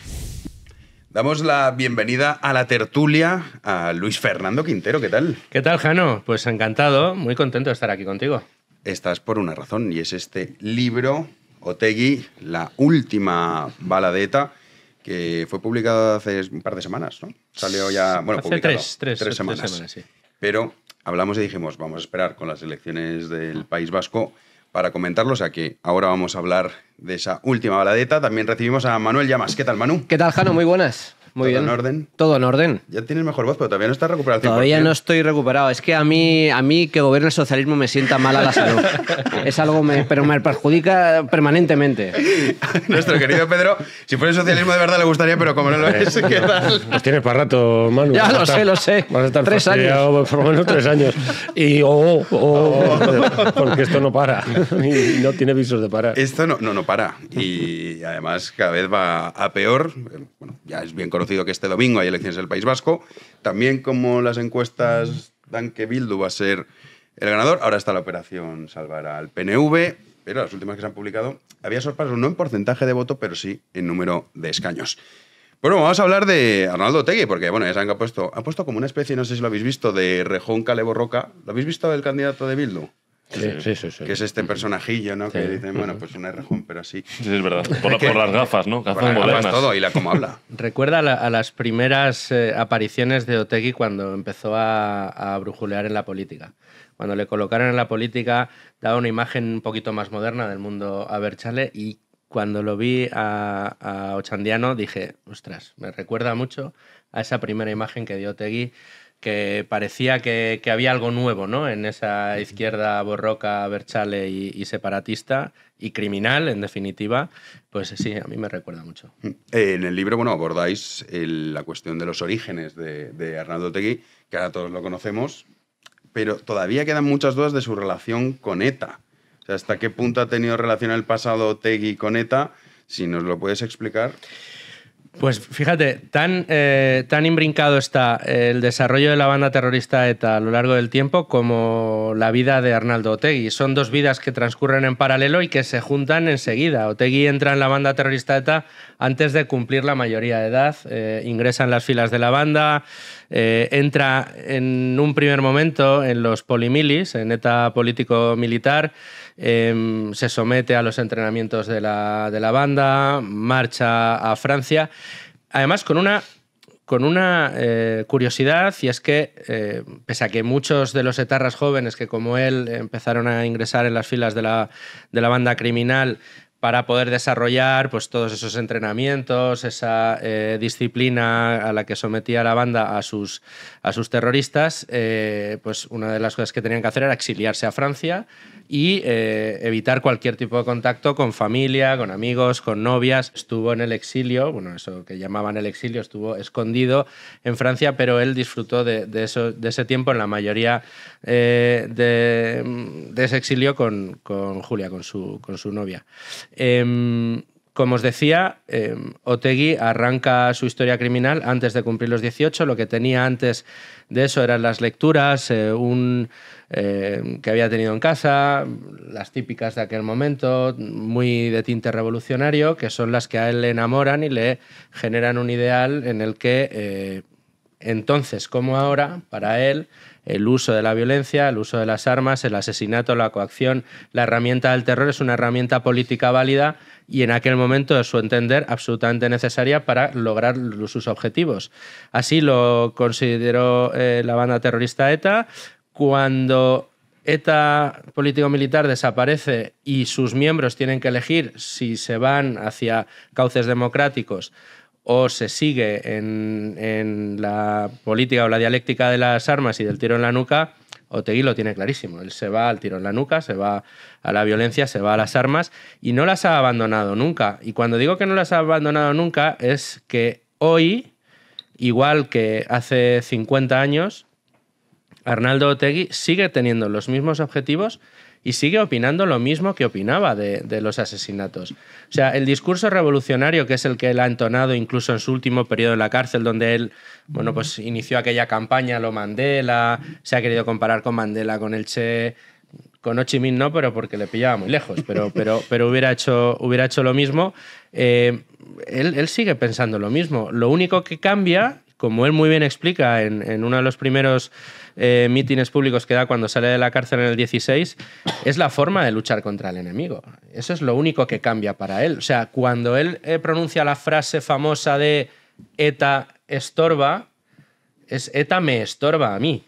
Speaker 1: Damos la bienvenida a la tertulia a Luis Fernando Quintero. ¿Qué tal? ¿Qué tal, Jano? Pues encantado, muy contento de estar aquí contigo. Estás por una razón y es este libro, Otegui, La última baladeta, que fue publicado hace un par de semanas, ¿no? Salió ya, bueno, hace tres, semanas. semanas sí. Pero hablamos y dijimos, vamos a esperar con las elecciones del País Vasco para comentarlos. Aquí ahora vamos a hablar de esa última baladeta. También recibimos a Manuel Llamas. ¿Qué tal, Manu? ¿Qué tal, Jano? Muy buenas. ¿Todo en orden? Todo en orden. Ya tienes mejor voz, pero todavía no estás recuperado. Todavía no
Speaker 4: estoy recuperado. Es que a mí, a mí que gobierne el socialismo me sienta mal a la salud. *laughs* es algo, me, pero me perjudica permanentemente.
Speaker 1: *laughs* Nuestro querido Pedro, si fuera el socialismo de verdad le gustaría, pero como no lo es, ¿qué tal? Pues tienes para rato,
Speaker 5: Manu. Ya lo sé, lo sé. Vas a estar tres años. Por lo menos tres años. Y oh, oh, oh, oh. *laughs* porque esto no para. Y no tiene visos de parar.
Speaker 1: Esto no, no, no para. Y además cada vez va a peor. Bueno, ya es bien conocido que este domingo hay elecciones en el País Vasco. También como las encuestas dan que Bildu va a ser el ganador, ahora está la operación salvar al PNV, pero las últimas que se han publicado había sorpresas, no en porcentaje de voto, pero sí en número de escaños. Bueno, vamos a hablar de Arnaldo Tegui, porque bueno, ya saben que ha puesto, ha puesto como una especie, no sé si lo habéis visto, de Rejón Caleborroca. ¿Lo habéis visto del candidato de Bildu? Que, sí, sí, sí, que es este personajillo, ¿no? Que dicen, bueno, pues un errejón, pero así.
Speaker 3: Sí, es verdad. *laughs* Por, las gafas, ¿no?
Speaker 1: Gafas modernas. todo y la como habla.
Speaker 6: *laughs* Recuerda a, las primeras eh, apariciones de Otegi cuando empezó a, brujulear en la política. Cuando le colocaron en la política, daba una imagen un poquito más moderna del mundo a Berchale y cuando lo vi a, a Ochandiano dije, ostras, me recuerda mucho a esa primera imagen que dio Otegi que parecía que, había algo nuevo ¿no? en esa izquierda borroca, berchale y, separatista y criminal, en definitiva, pues sí, a mí me recuerda mucho. Mm.
Speaker 1: Eh, en el libro, bueno, abordáis la cuestión de los orígenes de, de Arnaldo Tegui, que ahora todos lo conocemos, pero todavía quedan muchas dudas de su relación con ETA. O sea, ¿hasta qué punto ha tenido relación el pasado Tegui con ETA? Si nos lo puedes explicar.
Speaker 6: Pues fíjate, tan, eh, imbrincado está eh, el desarrollo de la banda terrorista ETA a lo largo del tiempo como la vida de Arnaldo Otegui. Son dos vidas que transcurren en paralelo y que se juntan enseguida. Otegui entra en la banda terrorista ETA antes de cumplir la mayoría de edad, eh, ingresa en las filas de la banda, entra en un primer momento en los polimilis, en ETA político-militar. Em, se somete a los entrenamientos de la, banda, marcha a Francia, además con una con una eh, curiosidad, y es que, eh, pese a que muchos de los etarras jóvenes que como él empezaron a ingresar en las filas de la, de la banda criminal, para poder desarrollar pues, todos esos entrenamientos, esa eh, disciplina a la que sometía la banda a sus, a sus terroristas, eh, pues una de las cosas que tenían que hacer era exiliarse a Francia y eh, evitar cualquier tipo de contacto con familia, con amigos, con novias. Estuvo en el exilio, bueno, eso que llamaban el exilio, estuvo escondido en Francia, pero él disfrutó de, eso, de ese tiempo en la mayoría de, ese exilio con, Julia, con con su novia. Em, como os decía, eh, Otegui arranca su historia criminal antes de cumplir los 18. Lo que tenía antes de eso eran las lecturas, eh, em, que había tenido en casa, las típicas de aquel momento, muy de tinte revolucionario, que son las que a él le enamoran y le generan un ideal en el que eh, entonces como ahora, para él, el uso de la violencia, el uso de las armas, el asesinato, la coacción. La herramienta del terror es una herramienta política válida y en aquel momento, a su entender, absolutamente necesaria para lograr sus objetivos. Así lo consideró eh, la banda terrorista ETA cuando ETA político-militar desaparece y sus miembros tienen que elegir si se van hacia cauces democráticos o se sigue en, la política o la dialéctica de las armas y del tiro en la nuca, Otegui lo tiene clarísimo. Él se va al tiro en la nuca, se va a la violencia, se va a las armas y no las ha abandonado nunca. Y cuando digo que no las ha abandonado nunca es que hoy, igual que hace 50 años, Arnaldo Otegui sigue teniendo los mismos objetivos y sigue opinando lo mismo que opinaba de, los asesinatos. O sea, el discurso revolucionario, que es el que él ha entonado incluso en su último periodo en la cárcel, donde él, bueno, pues inició aquella campaña, lo Mandela, se ha querido comparar con Mandela, con el Che, con Ho no, pero porque le pillaba muy lejos, pero, pero, pero hubiera, hecho, hubiera hecho lo mismo. Eh, él, sigue pensando lo mismo. Lo único que cambia, como él muy bien explica en, en uno de los primeros eh, mítines públicos que da cuando sale de la cárcel en el 16, es la forma de luchar contra el enemigo. Eso es lo único que cambia para él. O sea, cuando él eh, pronuncia la frase famosa de ETA estorba, es ETA me estorba a mí.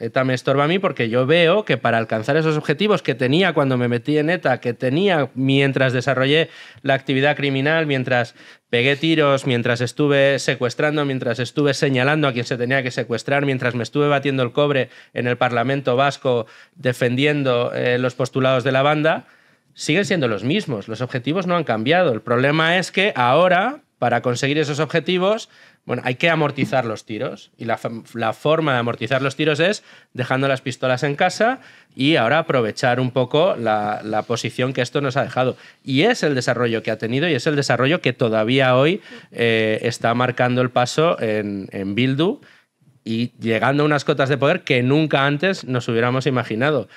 Speaker 6: ETA me estorba a mí porque yo veo que para alcanzar esos objetivos que tenía cuando me metí en ETA, que tenía mientras desarrollé la actividad criminal, mientras Pegué tiros mientras estuve secuestrando, mientras estuve señalando a quien se tenía que secuestrar, mientras me estuve batiendo el cobre en el Parlamento vasco defendiendo eh, los postulados de la banda, siguen siendo los mismos. Los objetivos no han cambiado. El problema es que ahora, para conseguir esos objetivos, bueno, hay que amortizar los tiros y la, forma de amortizar los tiros es dejando las pistolas en casa y ahora aprovechar un poco la, posición que esto nos ha dejado. Y es el desarrollo que ha tenido y es el desarrollo que todavía hoy eh, está marcando el paso en, en Bildu y llegando a unas cotas de poder que nunca antes nos hubiéramos imaginado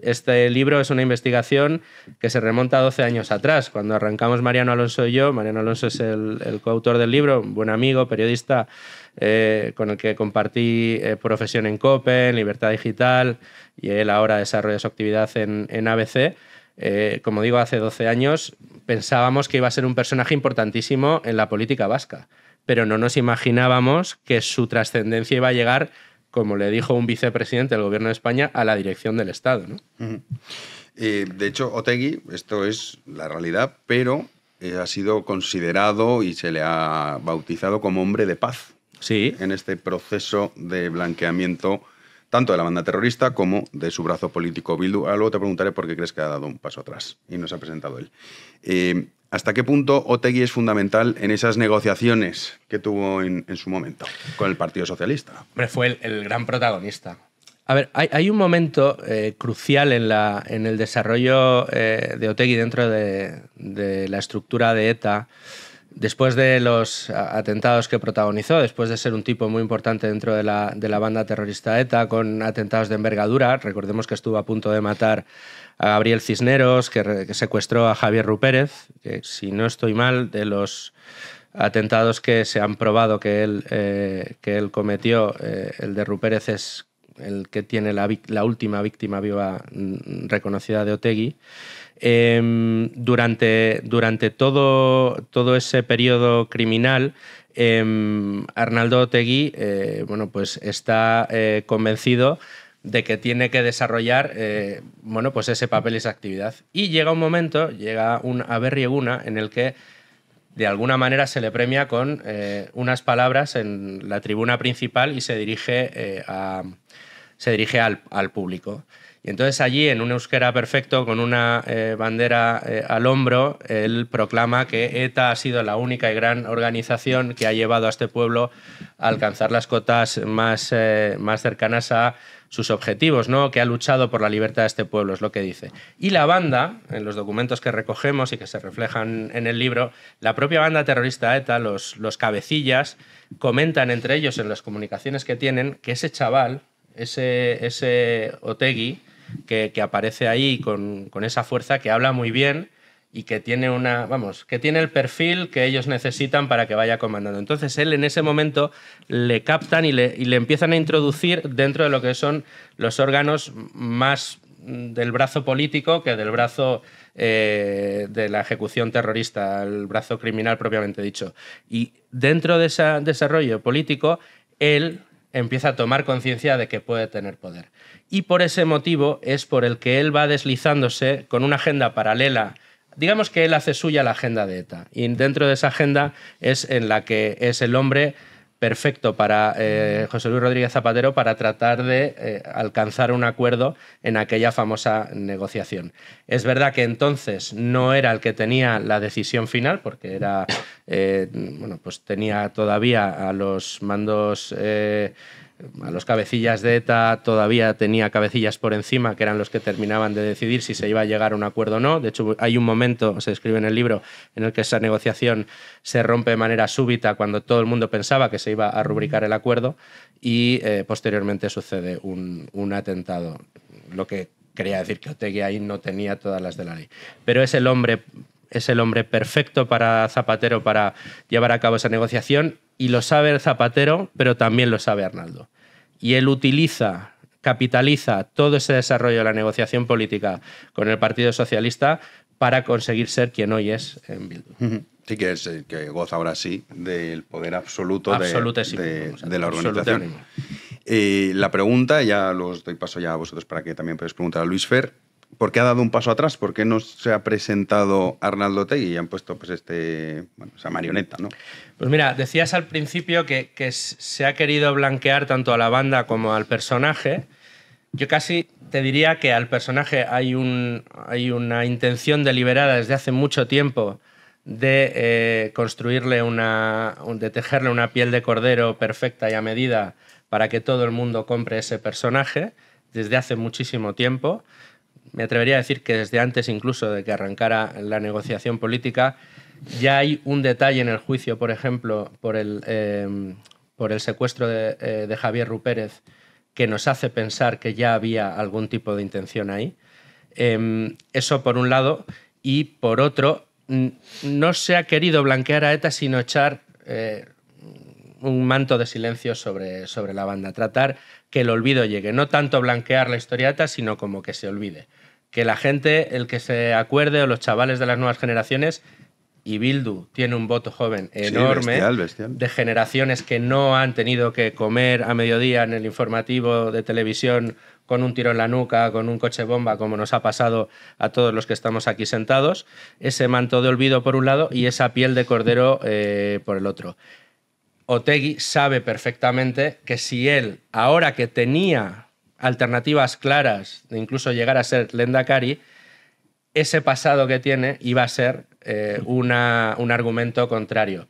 Speaker 6: este libro es una investigación que se remonta a 12 años atrás, cuando arrancamos Mariano Alonso y yo. Mariano Alonso es el, coautor del libro, buen amigo, periodista, eh, con el que compartí eh, profesión en COPE, en Libertad Digital, y él ahora desarrolla su actividad en, ABC. Eh, como digo, hace 12 años pensábamos que iba a ser un personaje importantísimo en la política vasca, pero no nos imaginábamos que su trascendencia iba a llegar como le dijo un vicepresidente del gobierno de España a la dirección del Estado.
Speaker 1: Eh, de hecho, Otegui, esto es la realidad, pero eh, ha sido considerado y se le ha bautizado como hombre de paz sí. en este proceso de blanqueamiento tanto de la banda terrorista como de su brazo político Bildu. luego te preguntaré por qué crees que ha dado un paso atrás y nos ha presentado él. Eh, ¿Hasta qué punto Otegui es fundamental en esas negociaciones que tuvo en, su momento con el Partido Socialista?
Speaker 6: fue el, gran protagonista.
Speaker 1: A ver, hay, un momento eh, crucial
Speaker 6: en, el desarrollo eh, de Otegui dentro de, la estructura de ETA, después de los atentados que protagonizó, después de ser un tipo muy importante dentro de la banda terrorista ETA, con atentados de envergadura, recordemos que estuvo a punto de matar a Gabriel Cisneros, que, secuestró a Javier Rupérez, que si no estoy mal, de los atentados que se han probado que él, eh, que él cometió, eh, el de Rupérez es el que tiene la, última víctima viva mm, reconocida de Otegui. Em, durante, durante todo, todo ese periodo criminal, em, Arnaldo Otegui eh, bueno, pues está convencido de que tiene que desarrollar eh, bueno, pues ese papel y esa actividad. Y llega un momento, llega un haberrieguna, en el que de alguna manera se le premia con eh, unas palabras en la tribuna principal y se dirige, eh, a, se dirige al público entonces allí, en un euskera perfecto, con una eh, bandera eh, al hombro, él proclama que ETA ha sido la única y gran organización que ha llevado a este pueblo a alcanzar las cotas más, eh, más cercanas a sus objetivos, ¿no? que ha luchado por la libertad de este pueblo, es lo que dice. Y la banda, en los documentos que recogemos y que se reflejan en el libro, la propia banda terrorista ETA, los, los cabecillas, comentan entre ellos en las comunicaciones que tienen que ese chaval, ese, ese Otegi, que, aparece ahí con, esa fuerza, que habla muy bien y que tiene vamos, que tiene el perfil que ellos necesitan para que vaya comandando. Entonces él en ese momento le captan y le, empiezan a introducir dentro de lo que son los órganos más del brazo político que del brazo eh, de la ejecución terrorista, el brazo criminal propiamente dicho. Y dentro de ese desarrollo político, él empieza a tomar conciencia de que puede tener poder y por ese motivo es por el que él va deslizándose con una agenda paralela. Digamos que él hace suya la agenda de ETA y dentro de esa agenda es en la que es el hombre perfecto para eh, José Luis Rodríguez Zapatero para tratar de eh, alcanzar un acuerdo en aquella famosa negociación. Es verdad que entonces no era el que tenía la decisión final, porque era eh, bueno, pues tenía todavía a los mandos a los cabecillas de ETA todavía tenía cabecillas por encima, que eran los que terminaban de decidir si se iba a llegar a un acuerdo o no. De hecho, hay un momento, se escribe en el libro, en el que esa negociación se rompe de manera súbita cuando todo el mundo pensaba que se iba a rubricar el acuerdo y eh, posteriormente sucede un, atentado, lo que quería decir que Otegui ahí no tenía todas las de la ley. Pero es el hombre es el hombre perfecto para Zapatero para llevar a cabo esa negociación y lo sabe el Zapatero, pero también lo sabe Arnaldo. Y él utiliza, capitaliza todo ese desarrollo de la negociación política con el Partido Socialista para conseguir ser quien hoy es
Speaker 1: en Bildu. Sí, que, es, que goza ahora sí del poder absoluto de, de, la organización. Eh, la pregunta, ya los doy paso ya a vosotros para que también podáis preguntar a Luis Fer. ¿Por qué ha dado un paso atrás? ¿Por qué no se ha presentado Arnaldo Tegui y han puesto pues, este, bueno, esa marioneta? ¿no?
Speaker 6: Pues mira, decías al principio que, que, se ha querido blanquear tanto a la banda como al personaje. Yo casi te diría que al personaje hay, un, hay una intención deliberada desde hace mucho tiempo de eh, construirle una, de tejerle una piel de cordero perfecta y a medida para que todo el mundo compre ese personaje desde hace muchísimo tiempo me atrevería a decir que desde antes incluso de que arrancara la negociación política, ya hay un detalle en el juicio, por ejemplo, por el, em, por el secuestro de, eh, Javier Rupérez, que nos hace pensar que ya había algún tipo de intención ahí. Em, eso por un lado, y por otro, no se ha querido blanquear a ETA, sino echar eh, un manto de silencio sobre, sobre la banda, tratar que el olvido llegue, no tanto blanquear la historia ETA, sino como que se olvide que la gente, el que se acuerde, o los chavales de las nuevas generaciones, y Bildu tiene un voto joven enorme de generaciones que no han tenido que comer a mediodía en el informativo de televisión con un tiro en la nuca, con un coche bomba, como nos ha pasado a todos los que estamos aquí sentados, ese manto de olvido por un lado y esa piel de cordero eh, por el otro. Otegui sabe perfectamente que si él, ahora que tenía alternativas claras de incluso llegar a ser Lenda Lendakari, ese pasado que tiene iba a ser eh, una, un argumento contrario,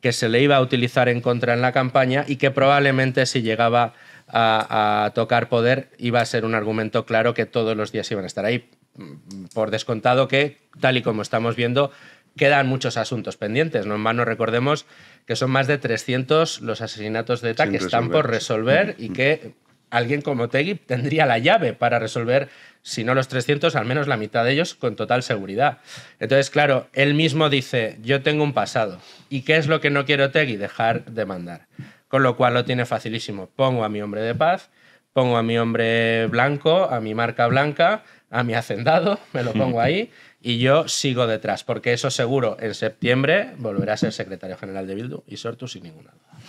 Speaker 6: que se le iba a utilizar en contra en la campaña y que probablemente si llegaba a, tocar poder iba a ser un argumento claro que todos los días iban a estar ahí. Mm, por descontado que, tal y como estamos viendo, quedan muchos asuntos pendientes. No en vano recordemos que son más de 300 los asesinatos de ETA que están por resolver y que alguien como Tegui tendría la llave para resolver, si no los 300, al menos la mitad de ellos con total seguridad. Entonces, claro, él mismo dice, yo tengo un pasado. ¿Y qué es lo que no quiero Tegui? Dejar de mandar. Con lo cual lo tiene facilísimo. Pongo a mi hombre de paz, pongo a mi hombre blanco, a mi marca blanca, a mi hacendado, me lo pongo ahí *laughs* y yo sigo detrás, porque eso seguro en septiembre volverá a ser secretario general de Bildu y Sortu sin ninguna duda.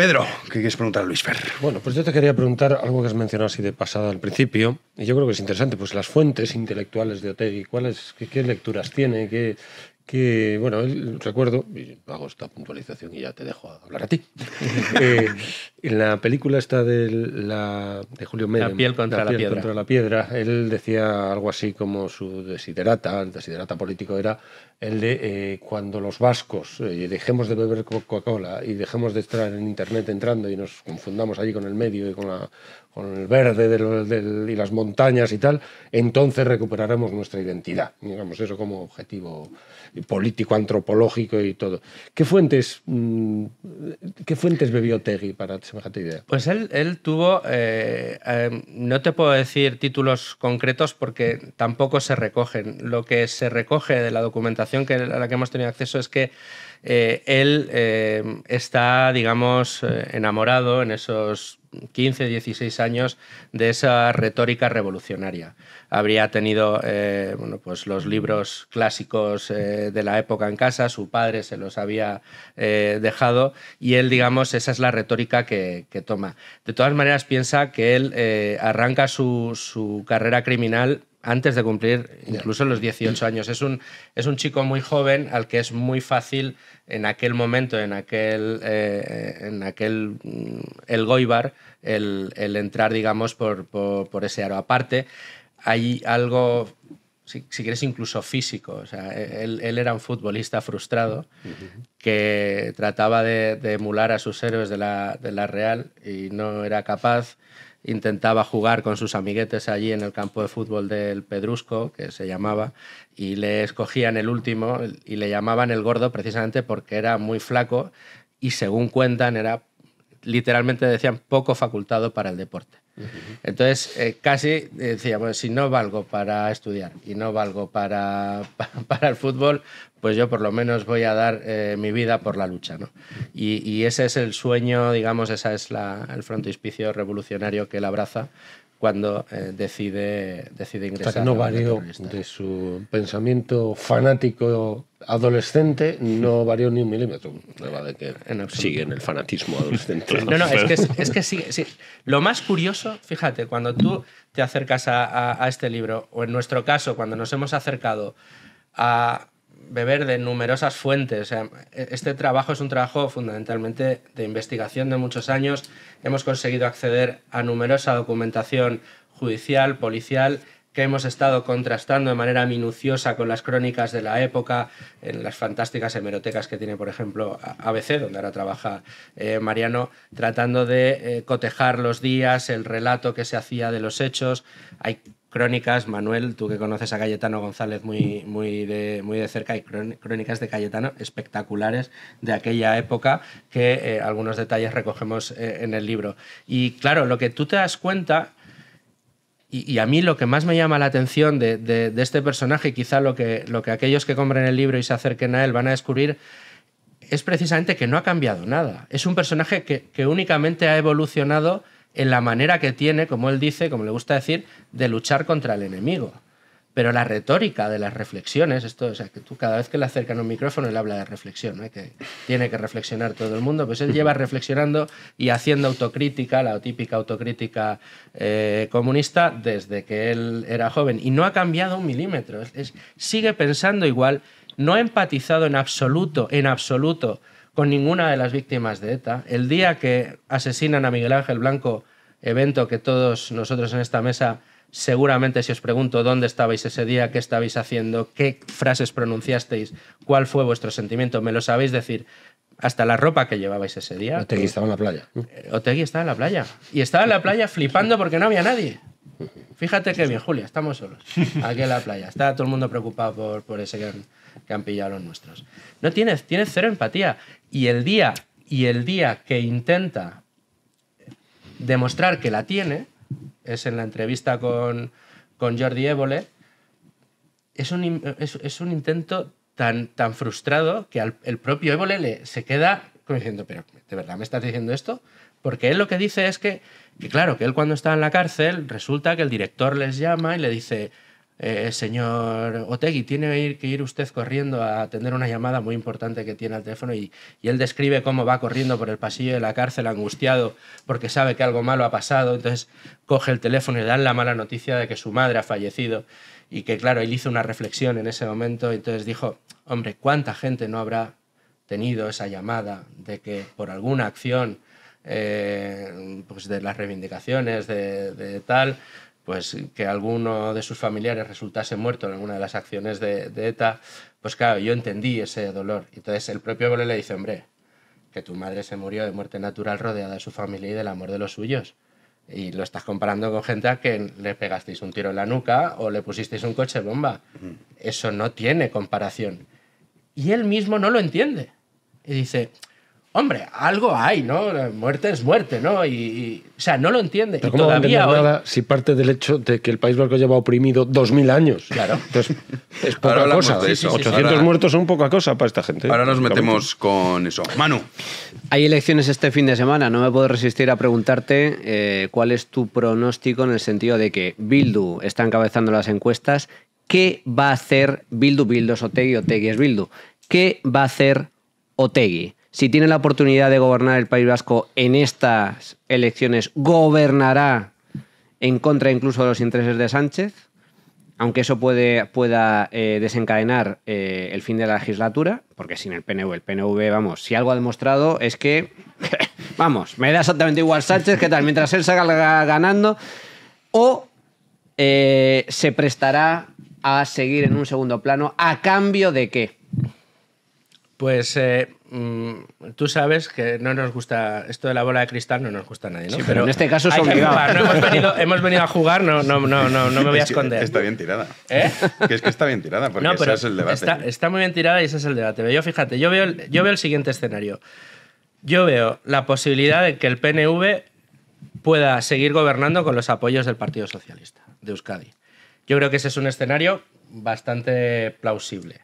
Speaker 1: Pedro, ¿qué quieres preguntar a
Speaker 5: Luis Fer? Bueno, pues yo te quería preguntar algo que has mencionado así de pasada al principio, y yo creo que es interesante, pues las fuentes intelectuales de Otegi, ¿cuáles, qué, lecturas tiene? Qué, bueno, recuerdo, hago esta puntualización y ya te dejo hablar a ti, *laughs* eh, en la película esta de, Julio Medem, La piel, contra la, contra la piedra, él decía algo así como su desiderata, el desiderata político era el de eh, cuando los vascos eh, dejemos de beber Coca-Cola y dejemos de estar en Internet entrando y nos confundamos allí con el medio y con, la, con el verde y las montañas y tal, entonces recuperaremos nuestra identidad. Digamos, eso como objetivo político, antropológico y todo. ¿Qué fuentes, mm, ¿qué fuentes bebió Tegui para semejante idea?
Speaker 6: Pues él, él tuvo, eh, no te puedo decir títulos concretos porque tampoco se recogen. Lo que se recoge de la documentación que, a la que hemos tenido acceso es que eh, él eh, está, digamos, eh, enamorado en esos 15, 16 años de esa retórica revolucionaria. Habría tenido bueno, pues los libros clásicos de la época en casa, su padre se los había dejado y él, digamos, esa es la retórica que, toma. De todas maneras, piensa que él arranca su, su carrera criminal antes de cumplir incluso los 18 años. Es un, es un chico muy joven al que es muy fácil en aquel momento, en aquel, eh, en aquel mm, el Goibar, el, entrar, digamos, por, por, ese aro. Aparte, hay algo, si, quieres, incluso físico. O sea, él, él, era un futbolista frustrado que trataba de, de, emular a sus héroes de la, de la Real y no era capaz intentaba jugar con sus amiguetes allí en el campo de fútbol del Pedrusco, que se llamaba, y le escogían el último y le llamaban el gordo precisamente porque era muy flaco y según cuentan era literalmente decían poco facultado para el deporte. Entonces, eh, casi eh, decíamos, si no valgo para estudiar y no valgo para, *laughs* para el fútbol, pues yo por lo menos voy a dar eh, mi vida por la lucha. ¿no? Y, ese es el sueño, digamos, ese es la, el frontispicio revolucionario que la abraza cuando eh, decide, decide ingresar. O sea, que no varió
Speaker 5: de su pensamiento fanático adolescente, no varió ni un milímetro. De que sigue en el fanatismo adolescente. no, no, es que, es,
Speaker 6: sigue, Lo más curioso, fíjate, cuando tú te acercas a, este libro, o en nuestro caso, cuando nos hemos acercado a, beber de numerosas fuentes. E-, este trabajo es un trabajo fundamentalmente de investigación de muchos años. Hemos conseguido acceder a numerosa documentación judicial, policial, que hemos estado contrastando de manera minuciosa con las crónicas de la época, en las fantásticas hemerotecas que tiene, por ejemplo, ABC, donde ahora trabaja eh, Mariano, tratando de eh, cotejar los días, el relato que se hacía de los hechos. Hay crónicas, Manuel, tú que conoces a Cayetano González muy, muy, de, muy de cerca, y crónicas de Cayetano espectaculares de aquella época que eh, algunos detalles recogemos eh, en el libro. Y claro, lo que tú te das cuenta, y, a mí lo que más me llama la atención de, este personaje, quizá lo que, lo que aquellos que compren el libro y se acerquen a él van a descubrir, es precisamente que no ha cambiado nada. Es un personaje que, que únicamente ha evolucionado en la manera que tiene, como él dice, como le gusta decir, de luchar contra el enemigo. Pero la retórica de las reflexiones, esto, o sea, que tú cada vez que le acercan un micrófono, él habla de reflexión, que tiene que reflexionar todo el mundo, pues él lleva reflexionando y haciendo autocrítica, la típica autocrítica eh, comunista, desde que él era joven. Y no ha cambiado un milímetro, sigue pensando igual, no ha empatizado en absoluto, en absoluto ninguna de las víctimas de ETA. El día que asesinan a Miguel Ángel Blanco, evento que todos nosotros en esta mesa seguramente si os pregunto dónde estabais ese día, qué estabais haciendo, qué frases pronunciasteis, cuál fue vuestro sentimiento, me lo sabéis decir. Hasta la ropa que llevabais ese día. Otegui estaba en la playa. Eh, Otegui estaba en la playa. Y estaba en la playa flipando porque no había nadie. Fíjate que bien, Julia, estamos solos. Aquí en la playa. está todo el mundo preocupado por ese gran que han pillado los nuestros. No tienes, tienes cero empatía. Y el día, y el día que intenta demostrar que la tiene, es en la entrevista con, con Jordi Évole, es un, intento tan, tan frustrado que el propio Évole le, se queda como diciendo, pero ¿de verdad me estás diciendo esto? Porque él lo que dice es que, claro, que él cuando está en la cárcel, resulta que el director les llama y le dice, eh, el señor Otegui, tiene que ir usted corriendo a atender una llamada muy importante que tiene al teléfono y, y, él describe cómo va corriendo por el pasillo de la cárcel angustiado porque sabe que algo malo ha pasado, entonces coge el teléfono y le dan la mala noticia de que su madre ha fallecido y que claro, él hizo una reflexión en ese momento, entonces dijo, hombre, ¿cuánta gente no habrá tenido esa llamada de que por alguna acción eh, pues de las reivindicaciones de, de tal pues que alguno de sus familiares resultase muerto en alguna de las acciones de, ETA, pues claro, yo entendí ese dolor. Entonces el propio Bolle le dice, hombre, que tu madre se murió de muerte natural rodeada de su familia y del amor de los suyos. Y lo estás comparando con gente a quien le pegasteis un tiro en la nuca o le pusisteis un coche bomba. Eso no tiene comparación. Y él mismo no lo entiende. Y dice, hombre, algo hay, ¿no? muerte es muerte, ¿no? Y, o sea, no lo entiende. todavía nada
Speaker 5: si parte del hecho de que el País Vasco lleva oprimido 2.000 años? Claro. Entonces,
Speaker 1: es poca cosa. De eso. 800 muertos
Speaker 5: son poca cosa para esta gente. Ahora
Speaker 1: nos metemos con eso.
Speaker 4: Manu. Hay elecciones este fin de semana. No me puedo resistir a preguntarte eh, cuál es tu pronóstico en el sentido de que Bildu está encabezando las encuestas. ¿Qué va a hacer Bildu, Bildu, es Otegi, Otegi es Bildu? ¿Qué va a hacer Otegi? Si tiene la oportunidad de gobernar el País Vasco en estas elecciones, gobernará en contra incluso de los intereses de Sánchez, aunque eso puede, pueda eh, desencadenar eh, el fin de la legislatura, porque sin el PNV, el PNV, vamos, si algo ha demostrado es que, *laughs* vamos, me da exactamente igual Sánchez que tal, mientras él salga ganando, o eh, se prestará
Speaker 6: a seguir en un segundo plano, ¿a cambio de qué? Pues Mm, tú sabes que no nos gusta esto de la bola de cristal, no nos gusta a nadie, ¿no? pero, en este caso es obligado. hemos, venido, *laughs* hemos, venido, a jugar, no, me voy a esconder. Está bien tirada.
Speaker 1: ¿Eh? es que está bien tirada, porque es el debate.
Speaker 6: Está, muy bien tirada y ese es el debate. Yo fíjate, yo veo, yo veo el siguiente escenario. Yo veo la posibilidad de que el PNV pueda seguir gobernando con los apoyos del Partido Socialista de Euskadi. Yo creo que ese es un escenario bastante plausible.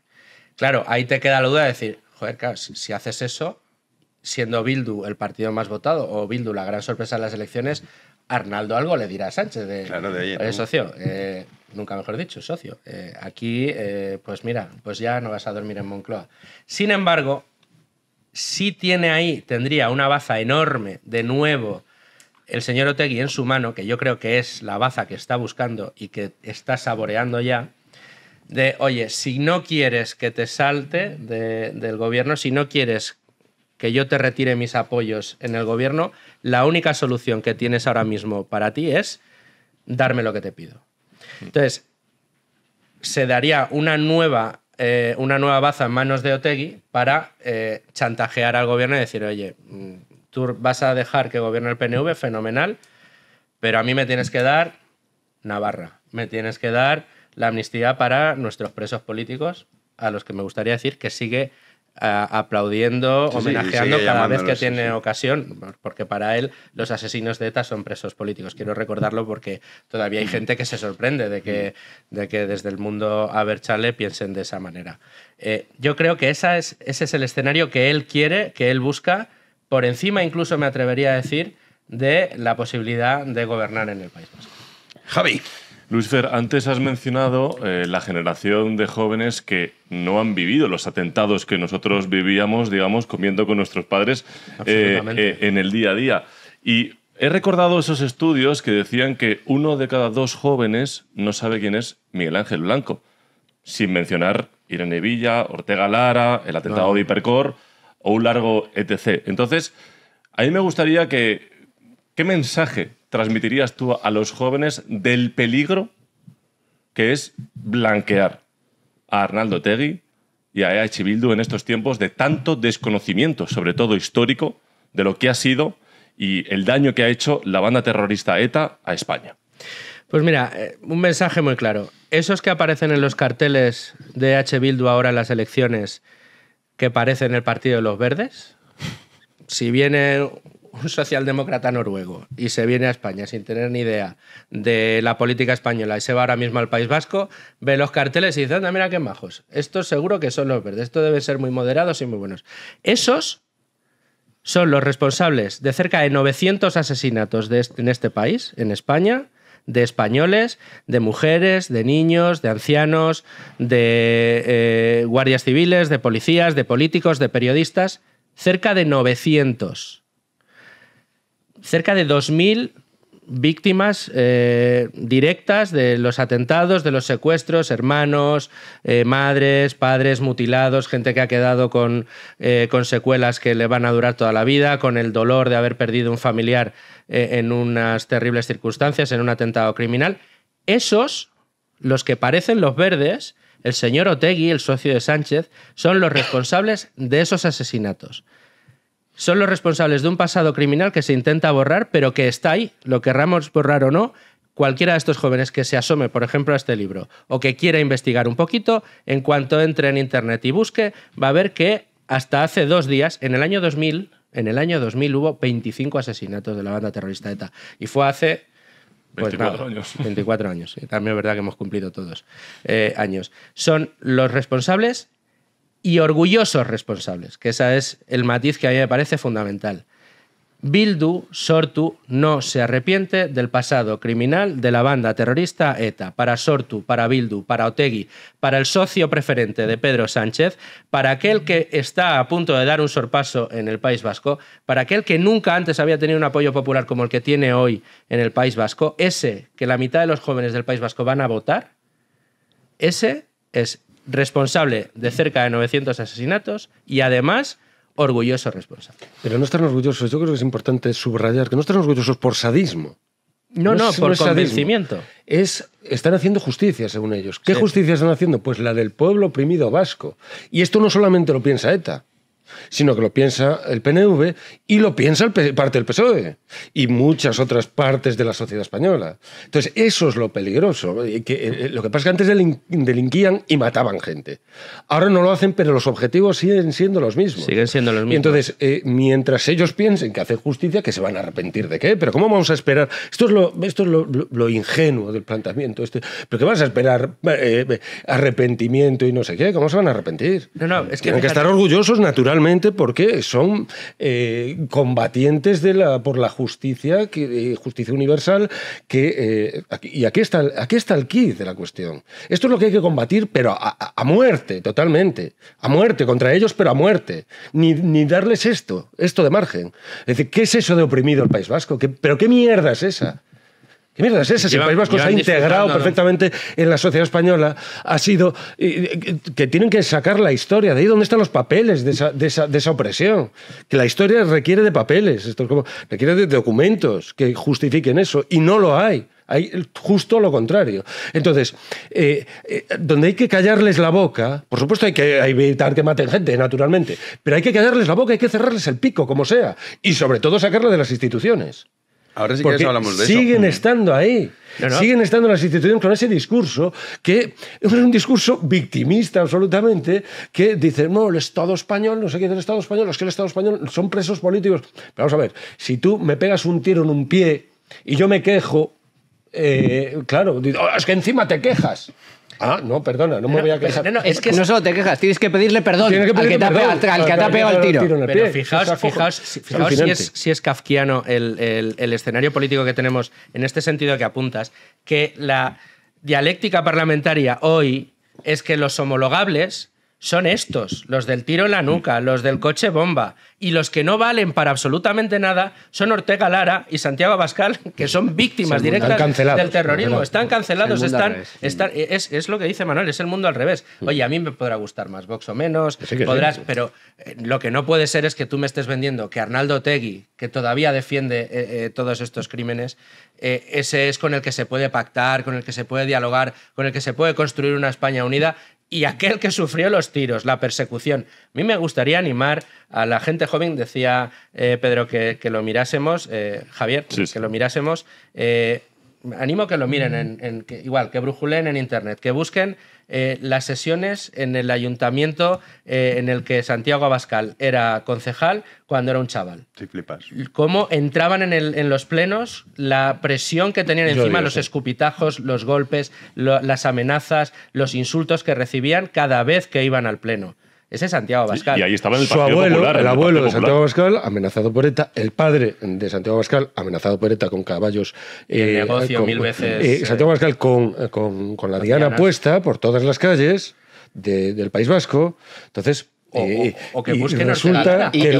Speaker 6: Claro, ahí te queda la duda de decir, joder, claro, si, haces eso, siendo Bildu el partido más votado o Bildu la gran sorpresa de las elecciones, Arnaldo algo le dirá a Sánchez de, socio, eh, nunca mejor dicho, socio. Eh, aquí, eh, pues mira, pues ya no vas a dormir en Moncloa. Sin embargo, si tiene ahí, tendría una baza enorme de nuevo el señor Otegui en su mano, que yo creo que es la baza que está buscando y que está saboreando ya, de, oye, si no quieres que te salte del gobierno, si no quieres que yo te retire mis apoyos en el gobierno, la única solución que tienes ahora mismo para ti es darme lo que te pido. Entonces, se daría una nueva, eh, una nueva baza en manos de Otegui para eh, chantajear al gobierno y decir, oye, mm, tú vas a dejar que gobierne el PNV, fenomenal, pero a mí me tienes que dar Navarra, me tienes que dar la amnistía para nuestros presos políticos, a los que me gustaría decir que sigue eh, aplaudiendo, homenajeando cada vez que tiene ocasión, porque para él los asesinos de ETA son presos políticos. Quiero recordarlo porque todavía hay gente que se sorprende de que, de que desde el mundo a Aberchale piensen de esa manera. Eh, yo creo que ese es el escenario que él quiere, que él busca, por encima incluso me atrevería a decir, de la posibilidad de gobernar en el País Vasco.
Speaker 3: Javi. Lucifer, antes has mencionado eh, la generación de jóvenes que no han vivido los atentados que nosotros vivíamos, digamos, comiendo con nuestros padres eh, eh, en el día a día. Y he recordado esos estudios que decían que uno de cada dos jóvenes no sabe quién es Miguel Ángel Blanco, sin mencionar Irene Villa, Ortega Lara, el atentado de Hipercor o un largo etc. Entonces, a mí me gustaría que... ¿Qué mensaje transmitirías tú a los jóvenes del peligro que es blanquear a Arnaldo Tegui y a EH Bildu en estos tiempos de tanto desconocimiento, sobre todo histórico, de lo que ha sido y el daño que ha hecho la banda terrorista ETA a España?
Speaker 6: Pues mira, eh, un mensaje muy claro. Esos que aparecen en los carteles de EH Bildu ahora en las elecciones, que parecen el Partido de los Verdes, si viene un socialdemócrata noruego y se viene a España sin tener ni idea de la política española y se va ahora mismo al País Vasco, ve los carteles y dice, anda, mira qué majos, estos seguro que son los verdes, esto deben ser muy moderados y muy buenos. Esos son los responsables de cerca de 900 asesinatos en este país, en España, de españoles, de mujeres, de niños, de ancianos, de eh, guardias civiles, de policías, de políticos, de periodistas, cerca de 900 cerca de 2.000 víctimas eh, directas de los atentados, de los secuestros, hermanos, eh, madres, padres mutilados, gente que ha quedado con, eh, con, secuelas que le van a durar toda la vida, con el dolor de haber perdido un familiar en unas terribles circunstancias, en un atentado criminal. Esos, los que parecen los verdes, el señor Otegui, el socio de Sánchez, son los responsables de esos asesinatos son los responsables de un pasado criminal que se intenta borrar, pero que está ahí, lo querramos borrar o no, cualquiera de estos jóvenes que se asome, por ejemplo, a este libro o que quiera investigar un poquito, en cuanto entre en Internet y busque, va a ver que hasta hace dos días, en el año 2000, en el año 2000 hubo 25 asesinatos de la banda terrorista ETA. Y fue hace...
Speaker 3: 24 pues años.
Speaker 6: 24 años. También es verdad que hemos cumplido todos eh, años. Son los responsables y orgullosos responsables, que ese es el matiz que a mí me parece fundamental. Bildu, Sortu, no se arrepiente del pasado criminal de la banda terrorista ETA. Para Sortu, para Bildu, para Otegui, para el socio preferente de Pedro Sánchez, para aquel que está a punto de dar un sorpaso en el País Vasco, para aquel que nunca antes había tenido un apoyo popular como el que tiene hoy en el País Vasco, ese que la mitad de los jóvenes del País Vasco van a votar, ese es responsable de cerca de 900 asesinatos y además orgulloso responsable.
Speaker 5: Pero no están orgullosos, yo creo que es importante subrayar que no están orgullosos por sadismo. No, no, por están haciendo justicia, según ellos. ¿Qué justicia están haciendo? Pues la del pueblo oprimido vasco. Y esto no solamente lo piensa ETA sino que lo piensa el PNV y lo piensa parte del PSOE y muchas otras partes de la sociedad española. Entonces, eso es lo peligroso. Eh, eh, eh, lo que pasa es que antes delinquían y mataban gente. Ahora no lo hacen, pero los objetivos siguen siendo los mismos. Siguen siendo los mismos. entonces, mientras ellos piensen que hacen justicia, que se van a arrepentir de qué, pero ¿cómo vamos a esperar? Esto es lo, esto es lo, ingenuo del planteamiento. Este. ¿Pero qué vas a esperar? arrepentimiento y no sé qué. ¿Cómo se van a arrepentir? No, no, es que Tienen que estar orgullosos, natural totalmente porque son eh, combatientes por la justicia, eh, justicia universal, eh, y aquí está, aquí está el quid de la cuestión. Esto es lo que hay que combatir, pero a, muerte, totalmente. A muerte, contra ellos, pero a muerte. Ni, darles esto, esto de margen. Es decir, ¿qué es eso de oprimido el País Vasco? ¿Pero qué mierda es esa? ¿Qué mierda es esa? Si el País Vasco se ha integrado perfectamente en la sociedad española, ha sido que tienen que sacar la historia, de ahí donde están los papeles de esa, opresión. Que la historia requiere de papeles, esto es como, requiere de documentos que justifiquen eso, y no lo hay. Hay justo lo contrario. Entonces, eh, eh, donde hay que callarles la boca, por supuesto hay que evitar que maten gente, naturalmente, pero hay que callarles la boca, hay que cerrarles el pico, como sea, y sobre todo sacarla de las instituciones. Ahora sí que hablamos de siguen estando ahí. Siguen estando las instituciones con ese discurso, que es un discurso victimista absolutamente, que dice, no, el Estado español, no sé qué es el Estado español, es que el Estado español son presos políticos. Pero vamos a ver, si tú me pegas un tiro en un pie y yo me quejo, eh, claro, oh, es que encima te quejas. Ah, no, perdona, no, me voy a quejar. No, no solo te quejas, tienes que pedirle perdón al que te,
Speaker 4: al, el tiro. Pero
Speaker 6: fijaos, fijaos, si, es, si, es, kafkiano el, el, el, escenario político que tenemos en este sentido que apuntas, que la dialéctica parlamentaria hoy es que los homologables son estos, los del tiro en la nuca, los del coche bomba, y los que no valen para absolutamente nada son Ortega Lara y Santiago Abascal, que son víctimas directas del terrorismo. Están cancelados, eh, es están... es, lo que dice Manuel, es el mundo al revés. Mm. Oye, a mí me podrá gustar más Vox o menos, podrás, pero eh, lo que no puede ser es que tú me estés vendiendo que Arnaldo Tegui, que todavía defiende eh, todos estos crímenes, ese es con el que se puede pactar, con el que se puede dialogar, con el que se puede construir una España unida, y aquel que sufrió los tiros, la persecución. A mí me gustaría animar a la gente joven, decía eh, Pedro, que, que, lo mirásemos, eh, Javier, que lo mirásemos. Eh, animo a que lo miren, en, igual, que brujulen en internet, que busquen eh, las sesiones en el ayuntamiento eh, en el que Santiago Abascal era concejal cuando era un chaval. Sí, flipas. Cómo entraban en, los plenos, la presión que tenían encima, los escupitajos, los golpes, las amenazas, los insultos que recibían cada vez que iban al pleno. Ese es Santiago Abascal. Y, ahí estaba el Su abuelo, el abuelo de Santiago
Speaker 5: Abascal, amenazado por ETA, el padre de Santiago Abascal, amenazado por ETA con caballos. y eh, eh, eh, Santiago Abascal con, la diana puesta por todas las calles del País Vasco. Entonces, o, que busquen resulta que,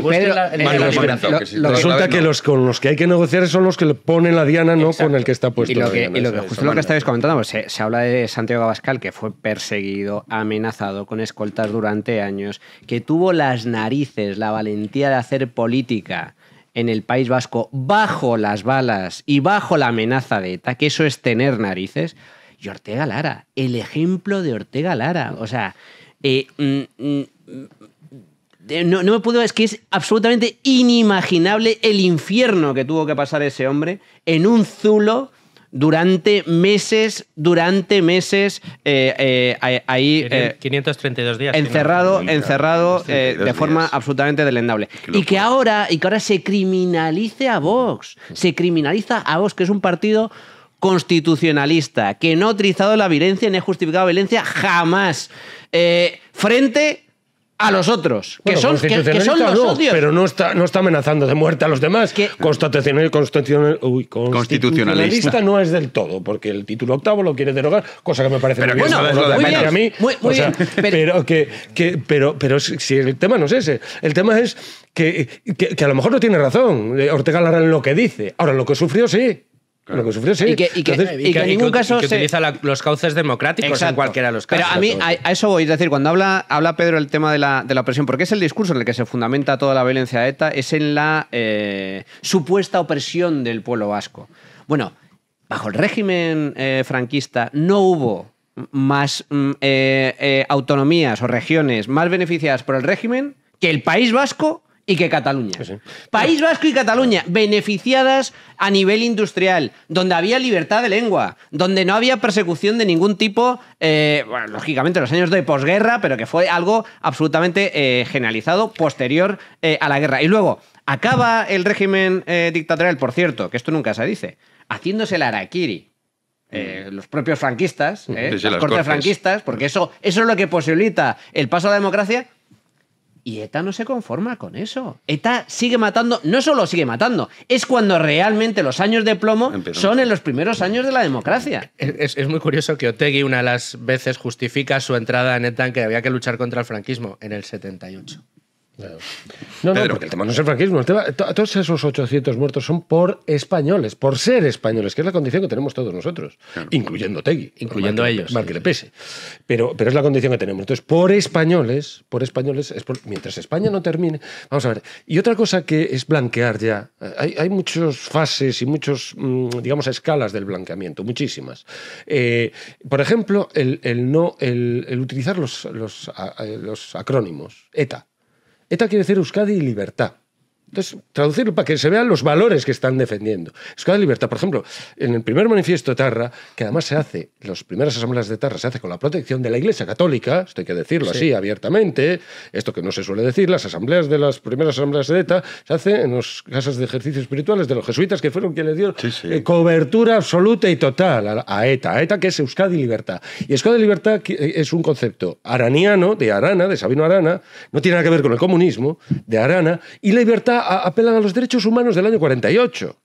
Speaker 5: resulta que los con los que hay que negociar son los que le ponen la diana, no con el que está puesto. Y lo que, y justo lo que
Speaker 4: estabais comentando, se, habla de Santiago Abascal, que fue perseguido, amenazado con escoltas durante años, que tuvo las narices, la valentía de hacer política en el País Vasco bajo las balas y bajo la amenaza de ETA, que eso es tener narices. Y Ortega Lara, el ejemplo de Ortega Lara. O sea, eh, mm, mm, eh, no, no, me puedo, es que es absolutamente inimaginable el infierno que tuvo que pasar ese hombre en un zulo durante meses, durante meses, eh,
Speaker 6: eh, ahí... 532 días. Encerrado, encerrado de forma
Speaker 4: absolutamente delendable. Y que, ahora, y que ahora se criminalice a Vox, se criminaliza a Vox, que es un partido constitucionalista, que no ha utilizado la violencia ni ha justificado violencia jamás. frente a los otros, que, son, los Pero
Speaker 5: no está, no está amenazando de muerte a los demás. constitucional, constitucionalista. no es del todo, porque el título octavo lo quiere derogar, cosa que me parece pero muy bien. pero, que, pero, pero si el tema no es ese, el tema es que, a lo mejor no tiene razón eh, Ortega Lara en lo que dice. Ahora, lo que sufrió sí que Y que, en utiliza
Speaker 6: los cauces democráticos en cualquiera de los casos. Pero a mí,
Speaker 4: a, eso voy. a decir, cuando habla, habla Pedro el tema de la, opresión, porque es el discurso en el que se fundamenta toda la violencia de ETA, es en la eh, supuesta opresión del pueblo vasco. Bueno, bajo el régimen eh, franquista no hubo más mm, eh, autonomías o regiones más beneficiadas por el régimen que el País Vasco y que Cataluña. País Vasco y Cataluña, beneficiadas a nivel industrial, donde había libertad de lengua, donde no había persecución de ningún tipo, eh, lógicamente en lógicamente los años de posguerra, pero que fue algo absolutamente eh, generalizado posterior eh, a la guerra. Y luego, acaba el régimen dictatorial, por cierto, que esto nunca se dice, haciéndose la araquiri. Mm. los propios franquistas, eh, franquistas, porque eso es lo que posibilita el paso a la democracia, y ETA no se conforma con eso. ETA sigue matando, no solo sigue matando, es cuando realmente los años de plomo son en los primeros años de la democracia.
Speaker 6: Es, muy curioso que Otegui una de las veces justifica su entrada en ETA en que había que luchar contra el franquismo en el 78. No, no, porque el tema
Speaker 5: no es el franquismo. todos esos 800 muertos son por españoles, por ser españoles, que es la condición que tenemos todos nosotros, incluyendo Tegui. Incluyendo a ellos. Mal que le pese. Pero, pero es la condición que tenemos. Entonces, por españoles, por españoles, mientras España no termine. Vamos a ver. Y otra cosa que es blanquear ya. Hay, muchas fases y muchos, mm, digamos, escalas del blanqueamiento, muchísimas. Eh, por ejemplo, el, no, el, utilizar los acrónimos, ETA. Eta quiere decir Euskadi e libertad. Entonces, traducirlo para que se vean los valores que están defendiendo. Escuela de Libertad, por ejemplo, en el primer manifiesto de Tarra, que además se hace, las primeras asambleas de Tarra se hace con la protección de la Iglesia Católica, esto hay que decirlo así abiertamente, esto que no se suele decir, las asambleas de las primeras asambleas de ETA se hace en las casas de ejercicios espirituales de los jesuitas que fueron quienes dieron eh, cobertura absoluta y total a, ETA, a ETA que es Euskadi Libertad. Y Euskadi Libertad eh, es un concepto araniano, de Arana, de Sabino Arana, no tiene nada que ver con el comunismo, de Arana, y la libertad apelan a los derechos humanos del año 48.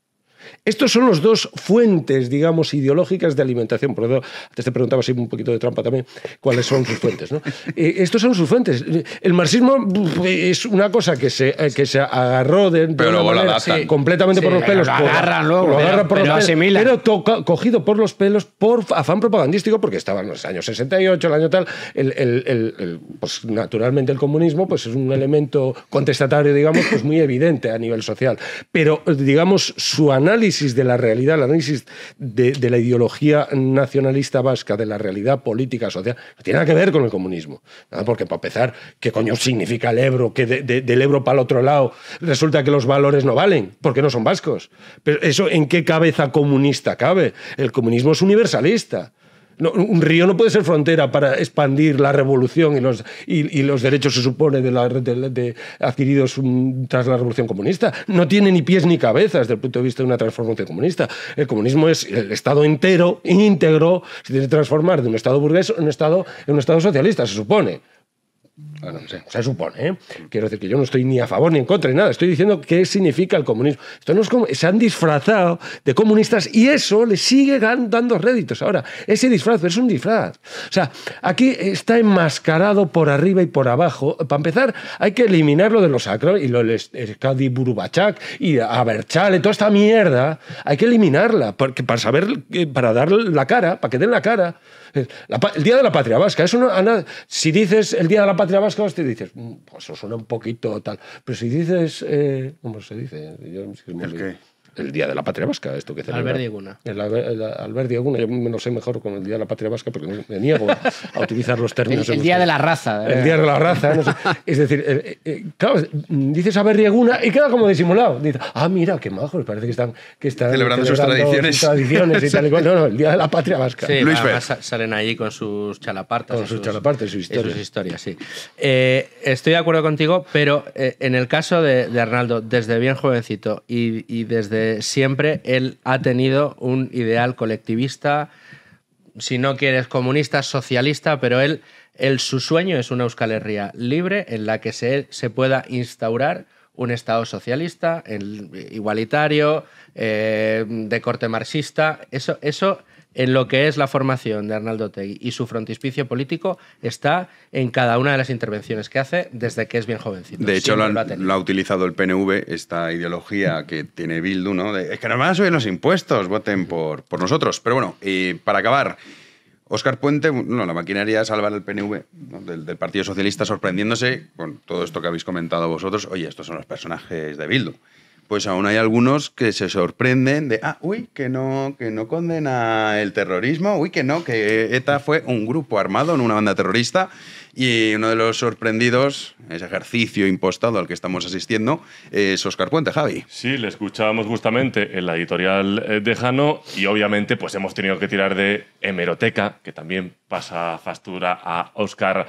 Speaker 5: Estos son los dos fuentes, digamos, ideológicas de alimentación. Por eso, antes te preguntaba si un poquito de trampa también, cuáles son sus fuentes. ¿no? Eh, estos son sus fuentes. El marxismo es una cosa que se, eh, que se agarró de, pero completamente por los pelos. Lo agarran lo por pero, los pelos, pero cogido por los pelos por afán propagandístico, porque estaban los años 68, el año tal. El, pues naturalmente el comunismo pues es un elemento contestatario, digamos, pues muy evidente a nivel social. Pero, digamos, su análisis análisis de la realidad, el análisis de, la ideología nacionalista vasca, de la realidad política, social, no tiene que ver con el comunismo. Nada, porque para empezar, ¿qué coño significa el Ebro? Que del Ebro para el otro lado resulta que los valores no valen, porque no son vascos. Pero eso, ¿en qué cabeza comunista cabe? El comunismo es universalista un río no puede ser frontera para expandir la revolución y los, y, los derechos, se supone, de, adquiridos mm, tras la revolución comunista. No tiene ni pies ni cabezas desde el punto de vista de una transformación comunista. El comunismo es el Estado entero, íntegro, se tiene que transformar de un Estado burgués un Estado, en un estado socialista, se supone. Bueno, ah, se, supone, ¿eh? Quiero decir que yo no estoy ni a favor ni en contra ni nada. Estoy diciendo qué significa el comunismo. Esto no es como, se han disfrazado de comunistas y eso le sigue dando réditos. Ahora, ese disfraz es un disfraz. O sea, aquí está enmascarado por arriba y por abajo. Para empezar, hay que eliminarlo de los sacro y lo Skadi Burubachak y Aberchale, toda esta mierda. Hay que eliminarla porque, para saber, eh, para dar la cara, para que den la cara el Día de la Patria Vasca. es si dices el Día de la Patria Vasca, te dices, mm, pues eso suena un poquito tal. Pero si dices, eh, ¿cómo se dice? ¿El qué? el Día de la Patria Vasca, esto que celebra. alberdi Dieguna. yo me lo sé mejor con el Día de la Patria Vasca porque me niego a *laughs* utilizar los términos. ¿eh? el, Día de la
Speaker 6: Raza.
Speaker 4: El Día de la Raza.
Speaker 5: Es decir, eh, eh, claro, dices alberdi Dieguna y queda como disimulado. ah, mira, qué majo parece que están, celebrando, sus tradiciones. No, no, el Día de la Patria Vasca. Luis
Speaker 6: salen allí con sus chalapartas. Con sus, chalapartas sus historias. sus historias, sí. estoy de acuerdo contigo, pero en el caso de, Arnaldo, desde bien jovencito y desde eh, siempre él ha tenido un ideal colectivista, si no quieres comunista, socialista, pero él, su sueño es una Euskal Herria libre en la que se, pueda instaurar un Estado socialista, igualitario, eh, de corte marxista. Eso, eso en lo que es la formación de Arnaldo Tegui y su frontispicio político está en cada una de las intervenciones que hace desde que es bien jovencito. De hecho, lo,
Speaker 1: ha utilizado el PNV, esta ideología que tiene Bildu, ¿no? es que nos suben los impuestos, voten por, por nosotros. Pero bueno, y para acabar, Óscar Puente, no, la maquinaria salvar al PNV del, del, Partido Socialista sorprendiéndose con todo esto que habéis comentado vosotros. Oye, estos son los personajes de Bildu pues aún hay algunos que se sorprenden de, ah, uy, que no, que no condena el terrorismo, uy, que no, que ETA fue un grupo armado, en una banda terrorista, y uno de los sorprendidos, ese ejercicio impostado al que
Speaker 3: estamos asistiendo, es Oscar Puente, Javi. Sí, le escuchábamos justamente en la editorial eh, de Jano y obviamente pues hemos tenido que tirar de hemeroteca, que también pasa factura a Oscar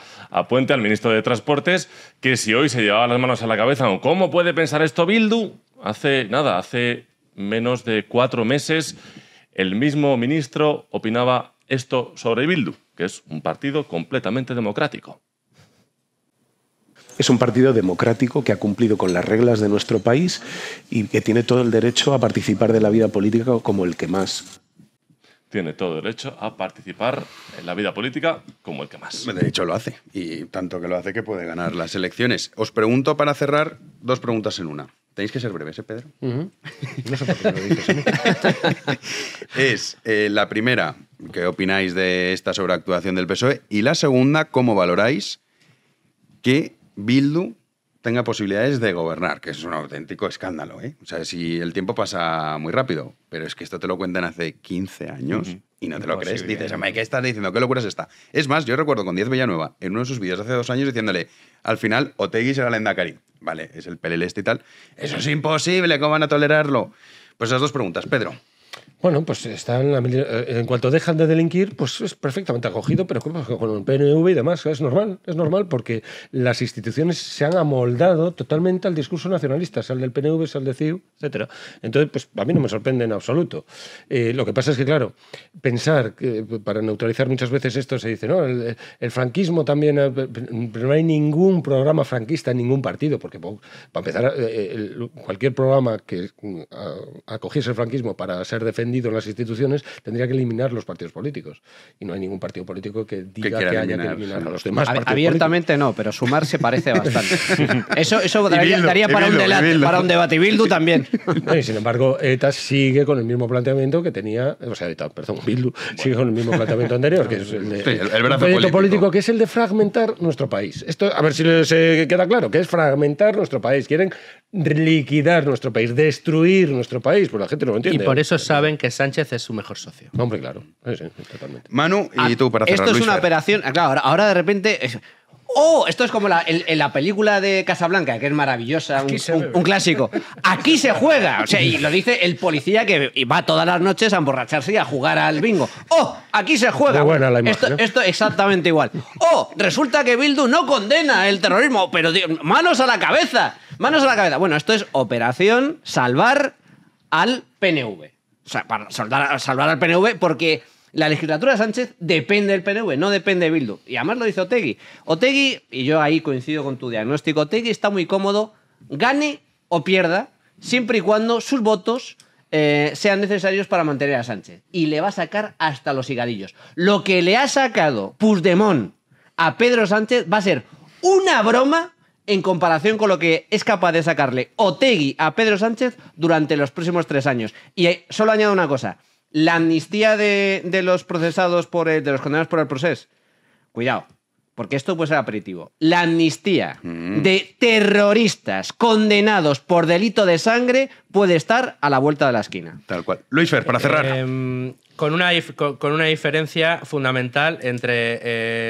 Speaker 3: Puente, al ministro de Transportes, que si hoy se llevaba las manos a la cabeza, ¿cómo puede pensar esto Bildu? Hace nada, hace menos de cuatro meses, el mismo ministro opinaba esto sobre Bildu que es un partido completamente democrático.
Speaker 2: Es un partido democrático que ha cumplido con las reglas de nuestro país y que tiene todo el derecho a participar de la vida política como el que más.
Speaker 3: Tiene todo el derecho a participar en la vida política
Speaker 1: como el que más. De hecho, lo hace. Y tanto que lo hace que puede ganar las elecciones. Os pregunto para cerrar dos preguntas en una. Tenéis que ser breves, ¿eh, Pedro? *laughs* No lo ¿eh? es eh, la primera. ¿Qué opináis de esta sobreactuación del PSOE? Y la segunda, ¿cómo valoráis que Bildu tenga posibilidades de gobernar? Que es un auténtico escándalo, ¿eh? O sea, si el tiempo pasa muy rápido, pero es que esto te lo cuentan hace 15 años y no te lo crees. Dices, ¿eh? ¿qué estás diciendo? ¿Qué locura es esta? Es más, yo recuerdo con Diez Villanueva, en uno de sus vídeos hace dos años, diciéndole, al final, Otegui será el Endacari. Vale, es el este y tal. ¡Eso es imposible! ¿Cómo van a tolerarlo? Pues esas dos preguntas. Pedro.
Speaker 5: Bueno, pues están eh, en cuanto dejan de delinquir, pues es perfectamente acogido, pero con el PNV y demás, es normal, es normal porque las instituciones se han amoldado totalmente al discurso nacionalista, al del PNV, sal de CIU, etc Entonces, pues a mí no me sorprende en absoluto. Eh, lo que pasa es que, claro, pensar que para neutralizar muchas veces esto se dice, no, el, franquismo también, eh, pero no hay ningún programa franquista en ningún partido, porque para empezar, cualquier programa que mm, acogiese el franquismo para ser defendido en las instituciones, tendría que eliminar los partidos políticos. Y no hay ningún partido político que diga que, haya que eliminar a los demás. partidos abiertamente
Speaker 4: no, pero sumar se parece
Speaker 5: *laughs* bastante. eso eso daría, para, un debate para, un debate. Bildu también. sin embargo, ETA sigue con el mismo planteamiento que tenía, o sea, ETA, perdón, Bildu sigue con el mismo planteamiento anterior, que es el, de, político. que es el de fragmentar nuestro país. Esto, a ver si se queda claro, que es fragmentar nuestro país. Quieren liquidar nuestro país, destruir nuestro país, pues la gente no lo entiende. Y por
Speaker 6: eso saben que que Sánchez es su mejor socio. Hombre,
Speaker 5: claro. totalmente.
Speaker 1: Manu, y ah, tú para Esto es una
Speaker 5: operación. Ah,
Speaker 4: claro, ahora, de repente. ¡Oh! Esto es como la, la película de Casablanca, que es maravillosa, un, clásico. Aquí se juega. O sea, y lo dice el policía que va todas las noches a emborracharse y a jugar al bingo. ¡Oh! Aquí se juega. Esto- ¿eh? exactamente igual. Oh, resulta que Bildu no condena el terrorismo, pero manos a la cabeza, manos a la cabeza. Bueno, esto es operación salvar al PNV sea, para salvar, al PNV, porque la legislatura de Sánchez depende del PNV, no depende de Bildu. Y además lo dice Otegui. Otegui, y yo ahí coincido con tu diagnóstico, Otegui está muy cómodo, gane o pierda, siempre y cuando sus votos eh, sean necesarios para mantener a Sánchez. Y le va a sacar hasta los higadillos. Lo que le ha sacado pusdemón a Pedro Sánchez va a ser una broma en comparación con lo que es capaz de sacarle Otegui a Pedro Sánchez durante los próximos tres años. Y eh, solo añado una cosa. La amnistía de, los procesados por de los condenados por el proceso. Cuidado, porque esto puede ser aperitivo. La amnistía mm. de terroristas condenados por delito de sangre puede estar a la vuelta de la esquina.
Speaker 1: Tal cual. Luis Fer,
Speaker 4: para
Speaker 6: cerrar. Em, con una, con, una diferencia fundamental entre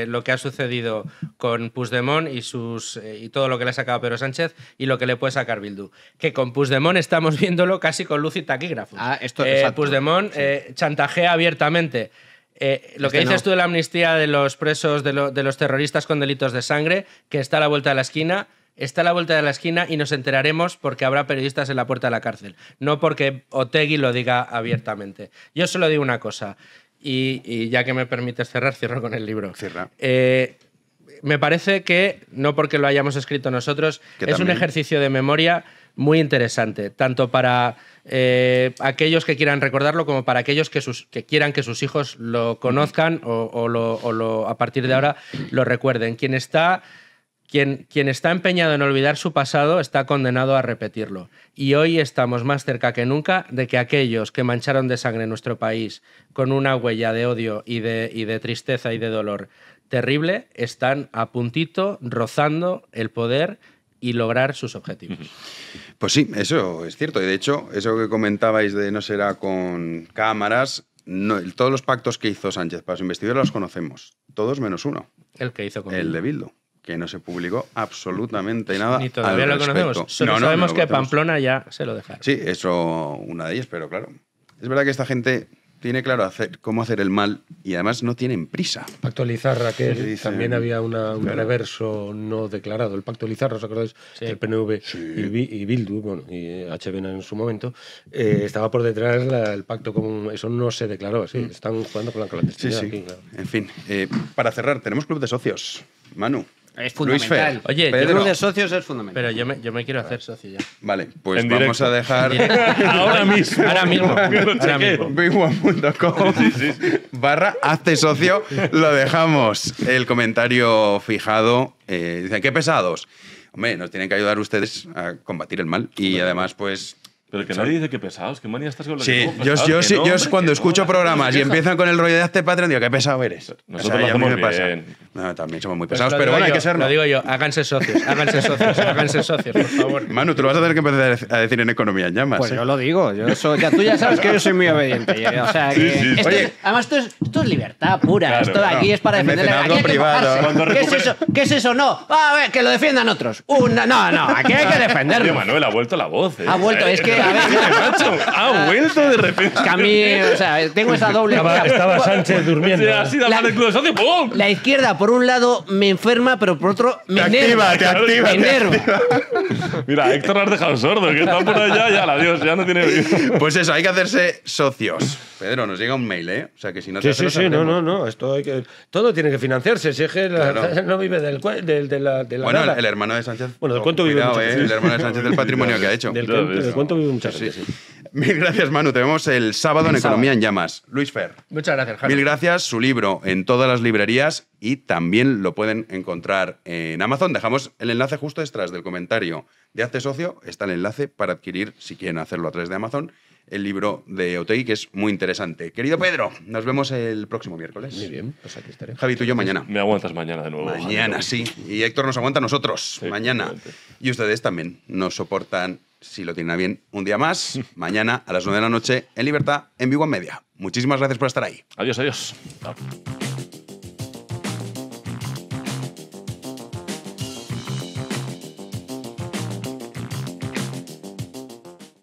Speaker 6: eh, lo que ha sucedido con Puigdemont y, sus, eh, y todo lo que le ha sacado Pedro Sánchez y lo que le puede sacar Bildu. Que con Puigdemont estamos *laughs* viéndolo casi con luz y taquígrafo. Ah, esto, es eh, Puigdemont chantajea abiertamente lo este que dices tú de la amnistía de los presos, de, los terroristas con delitos de sangre, que está a la vuelta de la esquina, Está a la vuelta de la esquina y nos enteraremos porque habrá periodistas en la puerta de la cárcel, no porque Otegui lo diga abiertamente. Yo solo digo una cosa, y, ya que me permites cerrar, cierro con el libro. Cierra. Eh, me parece que, no porque lo hayamos escrito nosotros, es un ejercicio de memoria muy interesante, tanto para eh, aquellos que quieran recordarlo como para aquellos que, quieran que sus hijos lo conozcan o, lo, a partir de ahora lo recuerden. Quien está quien, está empeñado en olvidar su pasado está condenado a repetirlo. Y hoy estamos más cerca que nunca de que aquellos que mancharon de sangre nuestro país con una huella de odio y de, tristeza y de dolor terrible están a puntito rozando el poder y lograr sus objetivos.
Speaker 1: Pues sí, eso es cierto. Y de hecho, eso que comentabais de no será con cámaras, no, todos los pactos que hizo Sánchez para su investidura los conocemos, todos menos uno. El que hizo con El de Bildo que no se publicó absolutamente nada. Ni todavía lo conocemos. Solo no, sabemos que Pamplona
Speaker 5: ya se lo deja
Speaker 1: Sí, eso una de ellas, pero claro. Es verdad que esta gente tiene claro hacer, cómo hacer el mal y además no tienen prisa.
Speaker 5: pacto Lizarra, que también había un reverso no declarado. El pacto Lizarra, ¿os acordáis? El PNV y, Bildu, bueno, y HBN en su momento, eh, estaba por detrás la, el pacto
Speaker 1: como Eso no se declaró, sí. Mm. Están jugando con la clandestinidad.
Speaker 5: En fin, eh,
Speaker 1: para cerrar, tenemos club de socios. Manu, es fundamental. Oye, Pedro. de
Speaker 6: socios es fundamental. Pero yo me, quiero hacer socio ya.
Speaker 1: Vale, pues vamos a dejar *laughs* Ahora mismo. Ahora mismo. Ahora barra hazte socio. Lo dejamos. El comentario fijado. Eh, Dicen, qué pesados. Hombre, nos tienen que ayudar ustedes a combatir el mal. Y además, pues pero que nadie
Speaker 3: dice que pesados, que manía estás con la Sí, yo, yo, sí, yo cuando escucho programas y empiezan
Speaker 1: con el rollo de hazte y digo, qué pesado eres. Nosotros lo hacemos bien. No, también somos muy pesados, pero bueno, hay que serlo.
Speaker 6: Lo digo yo, háganse socios, háganse socios, háganse socios, por favor.
Speaker 1: *laughs* Manu, tú lo vas a tener que empezar a decir en Economía en Llamas. Pues ¿eh? yo lo digo, yo ya, tú ya sabes que yo soy
Speaker 4: muy obediente. o sea, además, esto es, esto es, libertad pura, esto de aquí es para defender el la privado. ¿Qué es eso? ¿Qué es eso? No, a ver, que lo defiendan otros. Una, no, no, aquí hay que *laughs* defenderlo. Manuel
Speaker 3: ha vuelto la voz. ¿eh? Ha vuelto, es que macho. Ha
Speaker 4: vuelto de repente. Que a mí, o sea, tengo esa doble. Estaba, Sánchez durmiendo. ¿eh? Sí, así, la, del club de socio, ¡pum! la izquierda, por un lado, me enferma, pero por otro, me te Activa, te activa, me te
Speaker 3: *laughs* Mira, Héctor lo has dejado sordo, que está por allá, ya, adiós, ya no tiene. Pues eso, hay que hacerse socios.
Speaker 1: Pedro, nos llega un mail, ¿eh? O sea, que si no te Sí, sí, sí, no, no,
Speaker 5: no. Esto hay que... Todo tiene que financiarse. Si es que *laughs* no vive del, del de la, de la Bueno, el hermano
Speaker 1: de Sánchez. Bueno, ¿de cuánto vive? Cuidado, eh, el hermano de Sánchez del *laughs* patrimonio que ha hecho. Del, del cuánto vive muchas gracias. ¿eh? Mil gracias, Manu. Te vemos el sábado en Economía en Llamas. Luis Fer.
Speaker 6: Muchas gracias, Javi. Mil
Speaker 1: gracias. Su libro en todas las librerías y también lo pueden encontrar en Amazon. Dejamos el enlace justo detrás del comentario de Hazte Socio. Está el enlace para adquirir, si quieren hacerlo a través de Amazon, el libro de Otegi que es muy interesante. Querido Pedro, nos vemos el próximo miércoles. Muy bien, pues aquí estaré. Javi, tú y yo mañana. Me aguantas mañana de nuevo. Mañana, sí. Y Héctor nos aguanta a nosotros, mañana. Y ustedes también nos soportan si lo tienen a bien, un día más, *laughs* mañana a las 9 de la noche en Libertad, en Vivo en Media. Muchísimas gracias por estar ahí.
Speaker 3: Adiós, adiós.